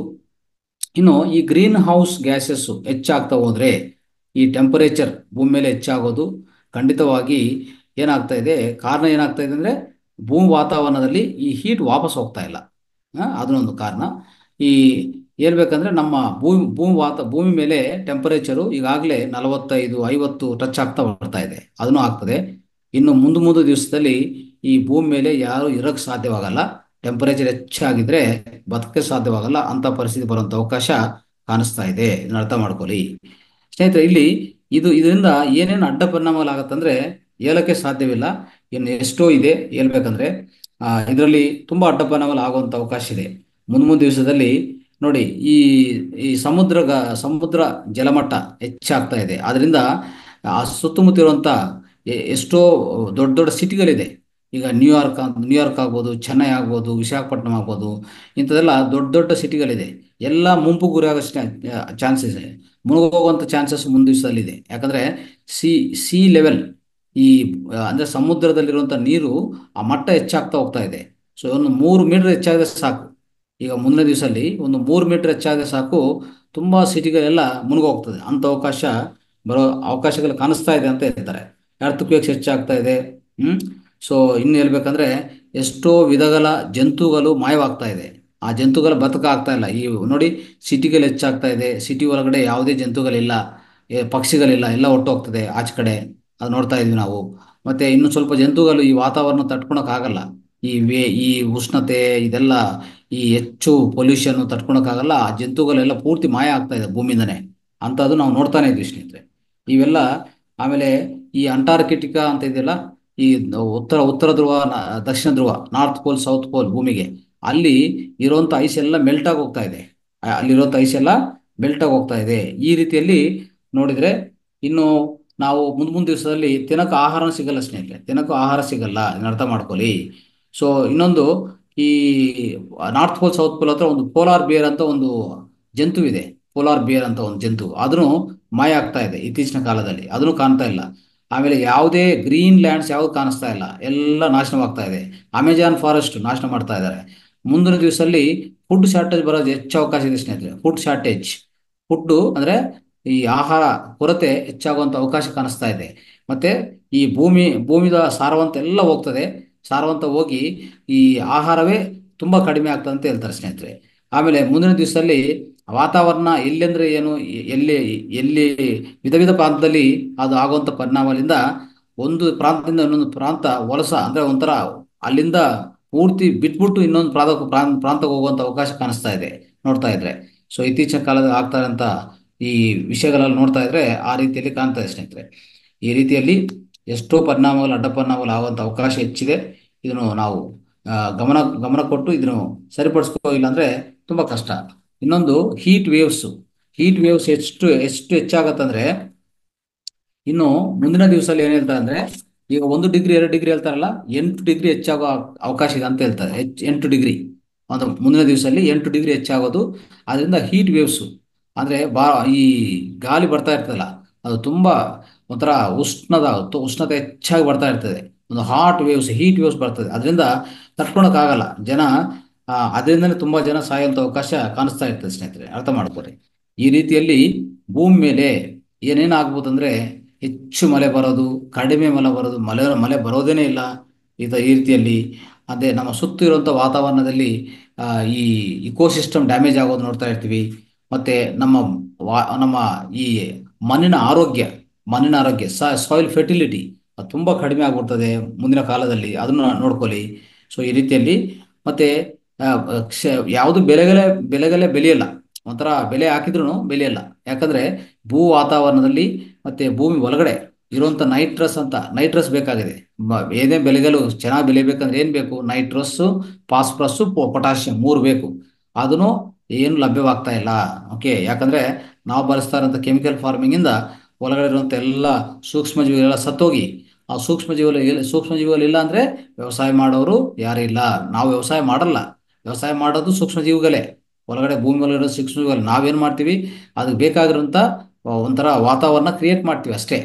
ಇನ್ನು ಈ ಗ್ರೀನ್ ಹೌಸ್ ಗ್ಯಾಸಸ್ಸು ಹೆಚ್ಚಾಗ್ತಾ ಹೋದರೆ ಈ ಟೆಂಪರೇಚರ್ ಭೂಮಿ ಮೇಲೆ ಹೆಚ್ಚಾಗೋದು ಖಂಡಿತವಾಗಿ ಏನಾಗ್ತಾ ಇದೆ ಕಾರಣ ಏನಾಗ್ತಾ ಇದೆ ಅಂದರೆ ಭೂಮಿ ವಾತಾವರಣದಲ್ಲಿ ಈ ಹೀಟ್ ವಾಪಸ್ ಹೋಗ್ತಾ ಇಲ್ಲ ಅದನ್ನೊಂದು ಕಾರಣ ಈ ಹೇಳ್ಬೇಕಂದ್ರೆ ನಮ್ಮ ಭೂಮಿ ಭೂಮಿ ವಾತ ಭೂಮಿ ಮೇಲೆ ಟೆಂಪರೇಚರು ಈಗಾಗಲೇ ನಲವತ್ತೈದು ಐವತ್ತು ಟಚ್ ಆಗ್ತಾ ಬರ್ತಾ ಇದೆ ಅದನ್ನು ಆಗ್ತದೆ ಇನ್ನು ಮುಂದೆ ಮುಂದೆ ದಿವಸದಲ್ಲಿ ಈ ಭೂಮಿ ಮೇಲೆ ಯಾರು ಇರಕ್ಕೆ ಸಾಧ್ಯವಾಗಲ್ಲ ಟೆಂಪರೇಚರ್ ಹೆಚ್ಚಾಗಿದ್ರೆ ಬದುಕಕ್ಕೆ ಸಾಧ್ಯವಾಗಲ್ಲ ಅಂತ ಪರಿಸ್ಥಿತಿ ಬರುವಂತ ಅವಕಾಶ ಕಾಣಿಸ್ತಾ ಇದೆ ಇದನ್ನ ಅರ್ಥ ಮಾಡ್ಕೊಳ್ಳಿ ಸ್ನೇಹಿತರೆ ಇಲ್ಲಿ ಇದು ಇದರಿಂದ ಏನೇನು ಅಡ್ಡ ಪರಿಣಾಮಗಳಾಗತ್ತಂದ್ರೆ ಏಲಕ್ಕೆ ಸಾಧ್ಯವಿಲ್ಲ ಇನ್ನು ಎಷ್ಟೋ ಇದೆ ಹೇಳ್ಬೇಕಂದ್ರೆ ಇದರಲ್ಲಿ ತುಂಬಾ ಅಡ್ಡ ಪರಿಣಾಮಗಳು ಆಗುವಂತ ಅವಕಾಶ ಇದೆ ಮುಂದ್ ಮುಂದೆ ದಿವಸದಲ್ಲಿ ನೋಡಿ ಈ ಈ ಸಮುದ್ರ ಸಮುದ್ರ ಜಲಮಟ್ಟ ಹೆಚ್ಚಾಗ್ತಾ ಇದೆ ಆದ್ರಿಂದ ಆ ಸುತ್ತಮುತ್ತ ಎಷ್ಟೋ ದೊಡ್ಡ ದೊಡ್ಡ ಸಿಟಿಗಳಿದೆ ಈಗ ನ್ಯೂಯಾರ್ಕ್ ನ್ಯೂಯಾರ್ಕ್ ಆಗ್ಬೋದು ಚೆನ್ನೈ ಆಗ್ಬೋದು ವಿಶಾಖಪಟ್ಟಣಂ ಆಗ್ಬೋದು ಇಂಥದೆಲ್ಲ ದೊಡ್ಡ ದೊಡ್ಡ ಸಿಟಿಗಳಿದೆ ಎಲ್ಲ ಮುಂಪು ಆಗೋ ಚಾನ್ಸಸ್ ಮುಳುಗೋಗುವಂಥ ಚಾನ್ಸಸ್ ಮುಂದಿವಸದಲ್ಲಿದೆ ಯಾಕಂದರೆ ಸಿ ಸಿ ಲೆವೆಲ್ ಈ ಅಂದರೆ ಸಮುದ್ರದಲ್ಲಿರುವಂಥ ನೀರು ಆ ಮಟ್ಟ ಹೆಚ್ಚಾಗ್ತಾ ಹೋಗ್ತಾ ಇದೆ ಸೊ ಒಂದು ಮೂರು ಮೀಟರ್ ಹೆಚ್ಚಾದರೆ ಸಾಕು ಈಗ ಮುಂದಿನ ದಿವಸದಲ್ಲಿ ಒಂದು ಮೂರು ಮೀಟರ್ ಹೆಚ್ಚಾದರೆ ಸಾಕು ತುಂಬ ಸಿಟಿಗಳೆಲ್ಲ ಮುಳುಗೋಗ್ತದೆ ಅಂಥ ಅವಕಾಶ ಬರೋ ಅವಕಾಶಗಳು ಕಾಣಿಸ್ತಾ ಇದೆ ಅಂತ ಹೇಳ್ತಾರೆ ಅರ್ಥಕ್ವೇಕ್ಸ್ ಹೆಚ್ಚಾಗ್ತಾ ಇದೆ ಹ್ಞೂ ಸೊ ಇನ್ನು ಹೇಳ್ಬೇಕಂದ್ರೆ ಎಷ್ಟೋ ವಿಧಗಳ ಜಂತುಗಳು ಮಾಯವಾಗ್ತಾ ಇದೆ ಆ ಜಂತುಗಳು ಆಗ್ತಾ ಇಲ್ಲ ಈ ನೋಡಿ ಸಿಟಿಗಳು ಹೆಚ್ಚಾಗ್ತಾ ಇದೆ ಸಿಟಿ ಒಳಗಡೆ ಯಾವುದೇ ಜಂತುಗಳಿಲ್ಲ ಪಕ್ಷಿಗಳಿಲ್ಲ ಎಲ್ಲ ಹೊಟ್ಟೋಗ್ತದೆ ಆಚೆ ಕಡೆ ಅದು ನೋಡ್ತಾ ಇದ್ವಿ ನಾವು ಮತ್ತೆ ಇನ್ನು ಸ್ವಲ್ಪ ಜಂತುಗಳು ಈ ವಾತಾವರಣ ತಟ್ಕೊಳಕ್ ಆಗಲ್ಲ ಈ ವೇ ಈ ಉಷ್ಣತೆ ಇದೆಲ್ಲ ಈ ಹೆಚ್ಚು ಪೊಲ್ಯೂಷನ್ ತಟ್ಕೊಳಕಾಗಲ್ಲ ಆ ಜಂತುಗಳೆಲ್ಲ ಪೂರ್ತಿ ಮಾಯ ಆಗ್ತಾ ಇದೆ ಭೂಮಿಯಿಂದನೇ ಅಂಥದ್ದು ನಾವು ನೋಡ್ತಾನೆ ಇದ್ವಿ ಸ್ನೇಹಿತರೆ ಇವೆಲ್ಲ ಆಮೇಲೆ ಈ ಅಂಟಾರ್ಕಿಟಿಕಾ ಅಂತ ಇದೆಯಲ್ಲ ಈ ಉತ್ತರ ಉತ್ತರ ಧ್ರುವ ದಕ್ಷಿಣ ಧ್ರುವ ನಾರ್ತ್ ಪೋಲ್ ಸೌತ್ ಪೋಲ್ ಭೂಮಿಗೆ ಅಲ್ಲಿ ಇರುವಂತ ಐಸ್ ಎಲ್ಲ ಮೆಲ್ಟ್ ಆಗಿ ಹೋಗ್ತಾ ಇದೆ ಅಲ್ಲಿರುವಂತ ಐಸ್ ಎಲ್ಲ ಮೆಲ್ಟ್ ಆಗಿ ಹೋಗ್ತಾ ಇದೆ ಈ ರೀತಿಯಲ್ಲಿ ನೋಡಿದ್ರೆ ಇನ್ನು ನಾವು ಮುಂದ್ ಮುಂದ್ ದಿವಸದಲ್ಲಿ ತಿನಕ ಆಹಾರ ಸಿಗಲ್ಲ ಸ್ನೇಹಿತರೆ ತಿನಕ ಆಹಾರ ಸಿಗಲ್ಲ ಅರ್ಥ ಮಾಡ್ಕೊಳ್ಳಿ ಸೊ ಇನ್ನೊಂದು ಈ ನಾರ್ತ್ ಪೋಲ್ ಸೌತ್ ಪೋಲ್ ಹತ್ರ ಒಂದು ಪೋಲಾರ್ ಬಿಯರ್ ಅಂತ ಒಂದು ಜಂತು ಇದೆ ಪೋಲಾರ್ ಬಿಯರ್ ಅಂತ ಒಂದು ಜಂತು ಅದನ್ನು ಮಾಯ ಆಗ್ತಾ ಇದೆ ಇತ್ತೀಚಿನ ಕಾಲದಲ್ಲಿ ಅದನ್ನು ಕಾಣ್ತಾ ಇಲ್ಲ ಆಮೇಲೆ ಯಾವುದೇ ಗ್ರೀನ್ ಲ್ಯಾಂಡ್ಸ್ ಯಾವ್ದು ಕಾಣಿಸ್ತಾ ಇಲ್ಲ ಎಲ್ಲ ನಾಶನವಾಗ್ತಾ ಇದೆ ಅಮೆಜಾನ್ ಫಾರೆಸ್ಟ್ ನಾಶನ ಮಾಡ್ತಾ ಇದ್ದಾರೆ ಮುಂದಿನ ದಿವಸದಲ್ಲಿ ಫುಡ್ ಶಾರ್ಟೇಜ್ ಬರೋದು ಹೆಚ್ಚು ಅವಕಾಶ ಇದೆ ಸ್ನೇಹಿತರೆ ಫುಡ್ ಶಾರ್ಟೇಜ್ ಫುಡ್ಡು ಅಂದ್ರೆ ಈ ಆಹಾರ ಕೊರತೆ ಹೆಚ್ಚಾಗುವಂತ ಅವಕಾಶ ಕಾಣಿಸ್ತಾ ಇದೆ ಮತ್ತೆ ಈ ಭೂಮಿ ಭೂಮಿದ ಸಾರವಂತ ಎಲ್ಲ ಹೋಗ್ತದೆ ಸಾರವಂತ ಹೋಗಿ ಈ ಆಹಾರವೇ ತುಂಬ ಕಡಿಮೆ ಆಗ್ತದೆ ಅಂತ ಹೇಳ್ತಾರೆ ಸ್ನೇಹಿತರೆ ಆಮೇಲೆ ಮುಂದಿನ ದಿವಸದಲ್ಲಿ ವಾತಾವರಣ ಎಲ್ಲೆಂದ್ರೆ ಏನು ಎಲ್ಲಿ ಎಲ್ಲಿ ವಿಧ ವಿಧ ಪ್ರಾಂತದಲ್ಲಿ ಅದು ಆಗುವಂಥ ಪರಿಣಾಮದಿಂದ ಒಂದು ಪ್ರಾಂತದಿಂದ ಇನ್ನೊಂದು ಪ್ರಾಂತ ವಲಸ ಅಂದ್ರೆ ಒಂಥರ ಅಲ್ಲಿಂದ ಪೂರ್ತಿ ಬಿಟ್ಬಿಟ್ಟು ಇನ್ನೊಂದು ಪ್ರಾಂತ ಪ್ರಾಂತಕ್ಕೆ ಹೋಗುವಂಥ ಅವಕಾಶ ಕಾಣಿಸ್ತಾ ಇದೆ ನೋಡ್ತಾ ಇದ್ರೆ ಸೊ ಇತ್ತೀಚಿನ ಕಾಲದಲ್ಲಿ ಆಗ್ತಾ ಇರೋಂಥ ಈ ವಿಷಯಗಳಲ್ಲಿ ನೋಡ್ತಾ ಇದ್ರೆ ಆ ರೀತಿಯಲ್ಲಿ ಕಾಣ್ತಾ ಇದೆ ಸ್ನೇಹಿತರೆ ಈ ರೀತಿಯಲ್ಲಿ ಎಷ್ಟೋ ಪರಿಣಾಮಗಳು ಅಡ್ಡ ಪರಿಣಾಮಗಳು ಆಗುವಂಥ ಅವಕಾಶ ಹೆಚ್ಚಿದೆ ಇದನ್ನು ನಾವು ಗಮನ ಗಮನ ಕೊಟ್ಟು ಇದನ್ನು ಸರಿಪಡಿಸ್ಕೋ ಇಲ್ಲ ಅಂದ್ರೆ ತುಂಬಾ ಕಷ್ಟ ಇನ್ನೊಂದು ಹೀಟ್ ವೇವ್ಸ್ ಹೀಟ್ ವೇವ್ಸ್ ಎಷ್ಟು ಎಷ್ಟು ಹೆಚ್ಚಾಗತ್ತಂದ್ರೆ ಇನ್ನು ಮುಂದಿನ ದಿವಸದಲ್ಲಿ ಏನ್ ಹೇಳ್ತಾರೆ ಅಂದ್ರೆ ಈಗ ಒಂದು ಡಿಗ್ರಿ ಎರಡು ಡಿಗ್ರಿ ಹೇಳ್ತಾರಲ್ಲ ಎಂಟು ಡಿಗ್ರಿ ಹೆಚ್ಚಾಗೋ ಅವಕಾಶ ಇದೆ ಅಂತ ಹೇಳ್ತಾರೆ ಹೆಚ್ ಎಂಟು ಡಿಗ್ರಿ ಒಂದು ಮುಂದಿನ ದಿವಸದಲ್ಲಿ ಎಂಟು ಡಿಗ್ರಿ ಹೆಚ್ಚಾಗೋದು ಅದರಿಂದ ಹೀಟ್ ವೇವ್ಸ್ ಅಂದ್ರೆ ಬಾ ಈ ಗಾಳಿ ಬರ್ತಾ ಇರ್ತದಲ್ಲ ಅದು ತುಂಬಾ ಒಂಥರ ಉಷ್ಣದ ಉಷ್ಣತೆ ಹೆಚ್ಚಾಗಿ ಬರ್ತಾ ಇರ್ತದೆ ಒಂದು ಹಾಟ್ ವೇವ್ಸ್ ಹೀಟ್ ವೇವ್ಸ್ ಬರ್ತದೆ ಅದರಿಂದ ತಟ್ಕೊಳಕ್ಕಾಗಲ್ಲ ಜನ ಅದರಿಂದನೇ ತುಂಬಾ ಜನ ಸಾಯುವಂತ ಅವಕಾಶ ಕಾಣಿಸ್ತಾ ಇರ್ತದೆ ಸ್ನೇಹಿತರೆ ಅರ್ಥ ಮಾಡ್ಕೊಳ್ರಿ ಈ ರೀತಿಯಲ್ಲಿ ಭೂಮಿ ಮೇಲೆ ಏನೇನಾಗ್ಬೋದು ಅಂದ್ರೆ ಹೆಚ್ಚು ಮಳೆ ಬರೋದು ಕಡಿಮೆ ಮಳೆ ಬರೋದು ಮಳೆ ಮಳೆ ಬರೋದೇನೆ ಇಲ್ಲ ಈತ ಈ ರೀತಿಯಲ್ಲಿ ಅದೇ ನಮ್ಮ ಸುತ್ತ ಇರುವಂಥ ವಾತಾವರಣದಲ್ಲಿ ಈ ಇಕೋಸಿಸ್ಟಮ್ ಡ್ಯಾಮೇಜ್ ಆಗೋದು ನೋಡ್ತಾ ಇರ್ತೀವಿ ಮತ್ತೆ ನಮ್ಮ ವಾ ನಮ್ಮ ಈ ಮಣ್ಣಿನ ಆರೋಗ್ಯ ಮಣ್ಣಿನ ಆರೋಗ್ಯ ಸಾಯಿಲ್ ಫರ್ಟಿಲಿಟಿ ತುಂಬ ಕಡಿಮೆ ಆಗ್ಬಿಡ್ತದೆ ಮುಂದಿನ ಕಾಲದಲ್ಲಿ ಅದನ್ನು ನೋಡ್ಕೊಳ್ಳಿ ಸೊ ಈ ರೀತಿಯಲ್ಲಿ ಮತ್ತೆ ಯಾವುದು ಬೆಲೆಗಳೇ ಬೆಲೆಗಲೇ ಬೆಲೆಯಲ್ಲ ಒಂಥರ ಬೆಲೆ ಹಾಕಿದ್ರು ಬೆಲೆಯಲ್ಲ ಯಾಕಂದ್ರೆ ಭೂ ವಾತಾವರಣದಲ್ಲಿ ಮತ್ತೆ ಭೂಮಿ ಒಳಗಡೆ ಇರುವಂತ ನೈಟ್ರಸ್ ಅಂತ ನೈಟ್ರಸ್ ಬೇಕಾಗಿದೆ ಏನೇ ಬೆಲೆಗಲು ಚೆನ್ನಾಗಿ ಬೇಕಂದ್ರೆ ಏನು ಬೇಕು ನೈಟ್ರಸ್ಸು ಫಾಸ್ಫ್ರಸ್ಸು ಪೊಟಾಷಿಯಂ ಮೂರು ಬೇಕು ಅದನ್ನು ಏನು ಲಭ್ಯವಾಗ್ತಾ ಇಲ್ಲ ಓಕೆ ಯಾಕಂದ್ರೆ ನಾವು ಬಳಸ್ತಾ ಇರೋಂಥ ಕೆಮಿಕಲ್ ಫಾರ್ಮಿಂಗ್ ಇಂದ ಒಳಗಡೆ ಇರುವಂತ ಎಲ್ಲ ಸೂಕ್ಷ್ಮ ಜೀವಿಗಳೆಲ್ಲ ಸತ್ತೋಗಿ ಆ ಸೂಕ್ಷ್ಮ ಜೀವಲ ಇಲ್ಲ ಸೂಕ್ಷ್ಮ ಜೀವಿಗಳು ಇಲ್ಲ ಅಂದ್ರೆ ವ್ಯವಸಾಯ ಮಾಡೋರು ಯಾರು ಇಲ್ಲ ನಾವು ವ್ಯವಸಾಯ ಮಾಡಲ್ಲ ವ್ಯವಸಾಯ ಮಾಡೋದು ಸೂಕ್ಷ್ಮ ಜೀವಿಗಳೇ ಒಳಗಡೆ ಭೂಮಿ ಒಳಗಡೆ ಸೂಕ್ಷ್ಮ ಜೀವಿಗಳು ನಾವೇನು ಮಾಡ್ತೀವಿ ಅದಕ್ಕೆ ಬೇಕಾಗಿರೋಂಥ ಒಂಥರ ವಾತಾವರಣ ಕ್ರಿಯೇಟ್ ಮಾಡ್ತೀವಿ ಅಷ್ಟೇ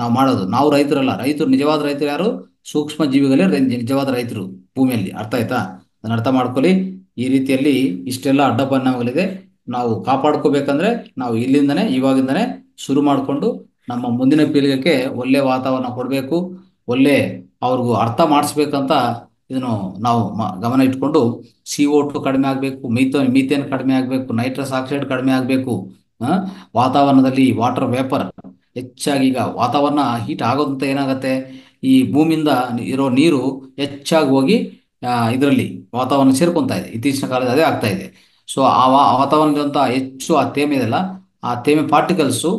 ನಾವು ಮಾಡೋದು ನಾವು ರೈತರಲ್ಲ ರೈತರು ನಿಜವಾದ ರೈತರು ಯಾರು ಸೂಕ್ಷ್ಮ ಜೀವಿಗಳೇ ನಿಜವಾದ ರೈತರು ಭೂಮಿಯಲ್ಲಿ ಅರ್ಥ ಆಯ್ತಾ ಅದನ್ನ ಅರ್ಥ ಮಾಡ್ಕೊಳ್ಳಿ ಈ ರೀತಿಯಲ್ಲಿ ಇಷ್ಟೆಲ್ಲ ಅಡ್ಡ ಪರಿಣಾಮಗಳಿದೆ ನಾವು ಕಾಪಾಡ್ಕೋಬೇಕಂದ್ರೆ ನಾವು ಇಲ್ಲಿಂದನೇ ಇವಾಗಿಂದನೇ ಶುರು ಮಾಡಿಕೊಂಡು ನಮ್ಮ ಮುಂದಿನ ಪೀಳಿಗೆಗೆ ಒಳ್ಳೆ ವಾತಾವರಣ ಕೊಡಬೇಕು ಒಳ್ಳೆ ಅವ್ರಿಗೂ ಅರ್ಥ ಮಾಡಿಸ್ಬೇಕಂತ ಇದನ್ನು ನಾವು ಗಮನ ಇಟ್ಕೊಂಡು ಸಿ ಓ ಟು ಕಡಿಮೆ ಆಗಬೇಕು ಮೀಥ ಮೀಥೇನ್ ಕಡಿಮೆ ಆಗಬೇಕು ನೈಟ್ರಸ್ ಆಕ್ಸೈಡ್ ಕಡಿಮೆ ಆಗಬೇಕು ವಾತಾವರಣದಲ್ಲಿ ವಾಟರ್ ವೇಪರ್ ಹೆಚ್ಚಾಗಿ ಈಗ ವಾತಾವರಣ ಹೀಟ್ ಆಗೋದಂತ ಏನಾಗುತ್ತೆ ಈ ಭೂಮಿಯಿಂದ ಇರೋ ನೀರು ಹೆಚ್ಚಾಗಿ ಹೋಗಿ ಇದರಲ್ಲಿ ವಾತಾವರಣ ಸೇರ್ಕೊತಾ ಇದೆ ಇತ್ತೀಚಿನ ಕಾಲದಲ್ಲಿ ಅದೇ ಆಗ್ತಾ ಇದೆ ಸೊ ಆ ವಾತಾವರಣದಂಥ ಹೆಚ್ಚು ಆ ತೇಮೆ ಇದೆಲ್ಲ ಆ ತೇಮೆ ಪಾರ್ಟಿಕಲ್ಸು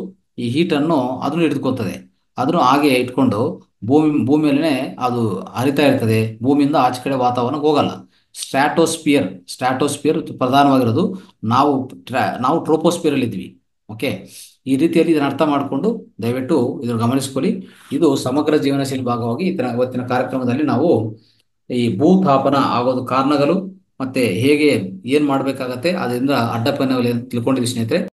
ಈ ಹೀಟನ್ನು ಅದನ್ನು ಹಿಡಿದುಕೊತದೆ ಅದನ್ನು ಹಾಗೆ ಇಟ್ಕೊಂಡು ಭೂಮಿ ಭೂಮಿಯಲ್ಲೇ ಅದು ಹರಿತಾ ಇರ್ತದೆ ಭೂಮಿಯಿಂದ ಆಚೆ ಕಡೆ ವಾತಾವರಣಕ್ಕೆ ಹೋಗಲ್ಲ ಸ್ಟ್ರಾಟೋಸ್ಪಿಯರ್ ಸ್ಟ್ರಾಟೋಸ್ಪಿಯರ್ ಪ್ರಧಾನವಾಗಿರೋದು ನಾವು ಟ್ರೋಪೋಸ್ಪಿಯರ್ ಅಲ್ಲಿ ಇದ್ವಿ ಓಕೆ ಈ ರೀತಿಯಲ್ಲಿ ಇದನ್ನು ಅರ್ಥ ಮಾಡಿಕೊಂಡು ದಯವಿಟ್ಟು ಇದನ್ನು ಗಮನಿಸ್ಕೊಳ್ಳಿ ಇದು ಸಮಗ್ರ ಜೀವನಶೈಲಿ ಭಾಗವಾಗಿ ಇದರ ಇವತ್ತಿನ ಕಾರ್ಯಕ್ರಮದಲ್ಲಿ ನಾವು ಈ ಭೂತಾಪನ ಆಗೋದು ಕಾರಣಗಳು ಮತ್ತೆ ಹೇಗೆ ಏನು ಮಾಡ್ಬೇಕಾಗತ್ತೆ ಅದರಿಂದ ಅಡ್ಡಪನ್ನ ತಿಳ್ಕೊಂಡಿದ್ವಿ ಸ್ನೇಹಿತರೆ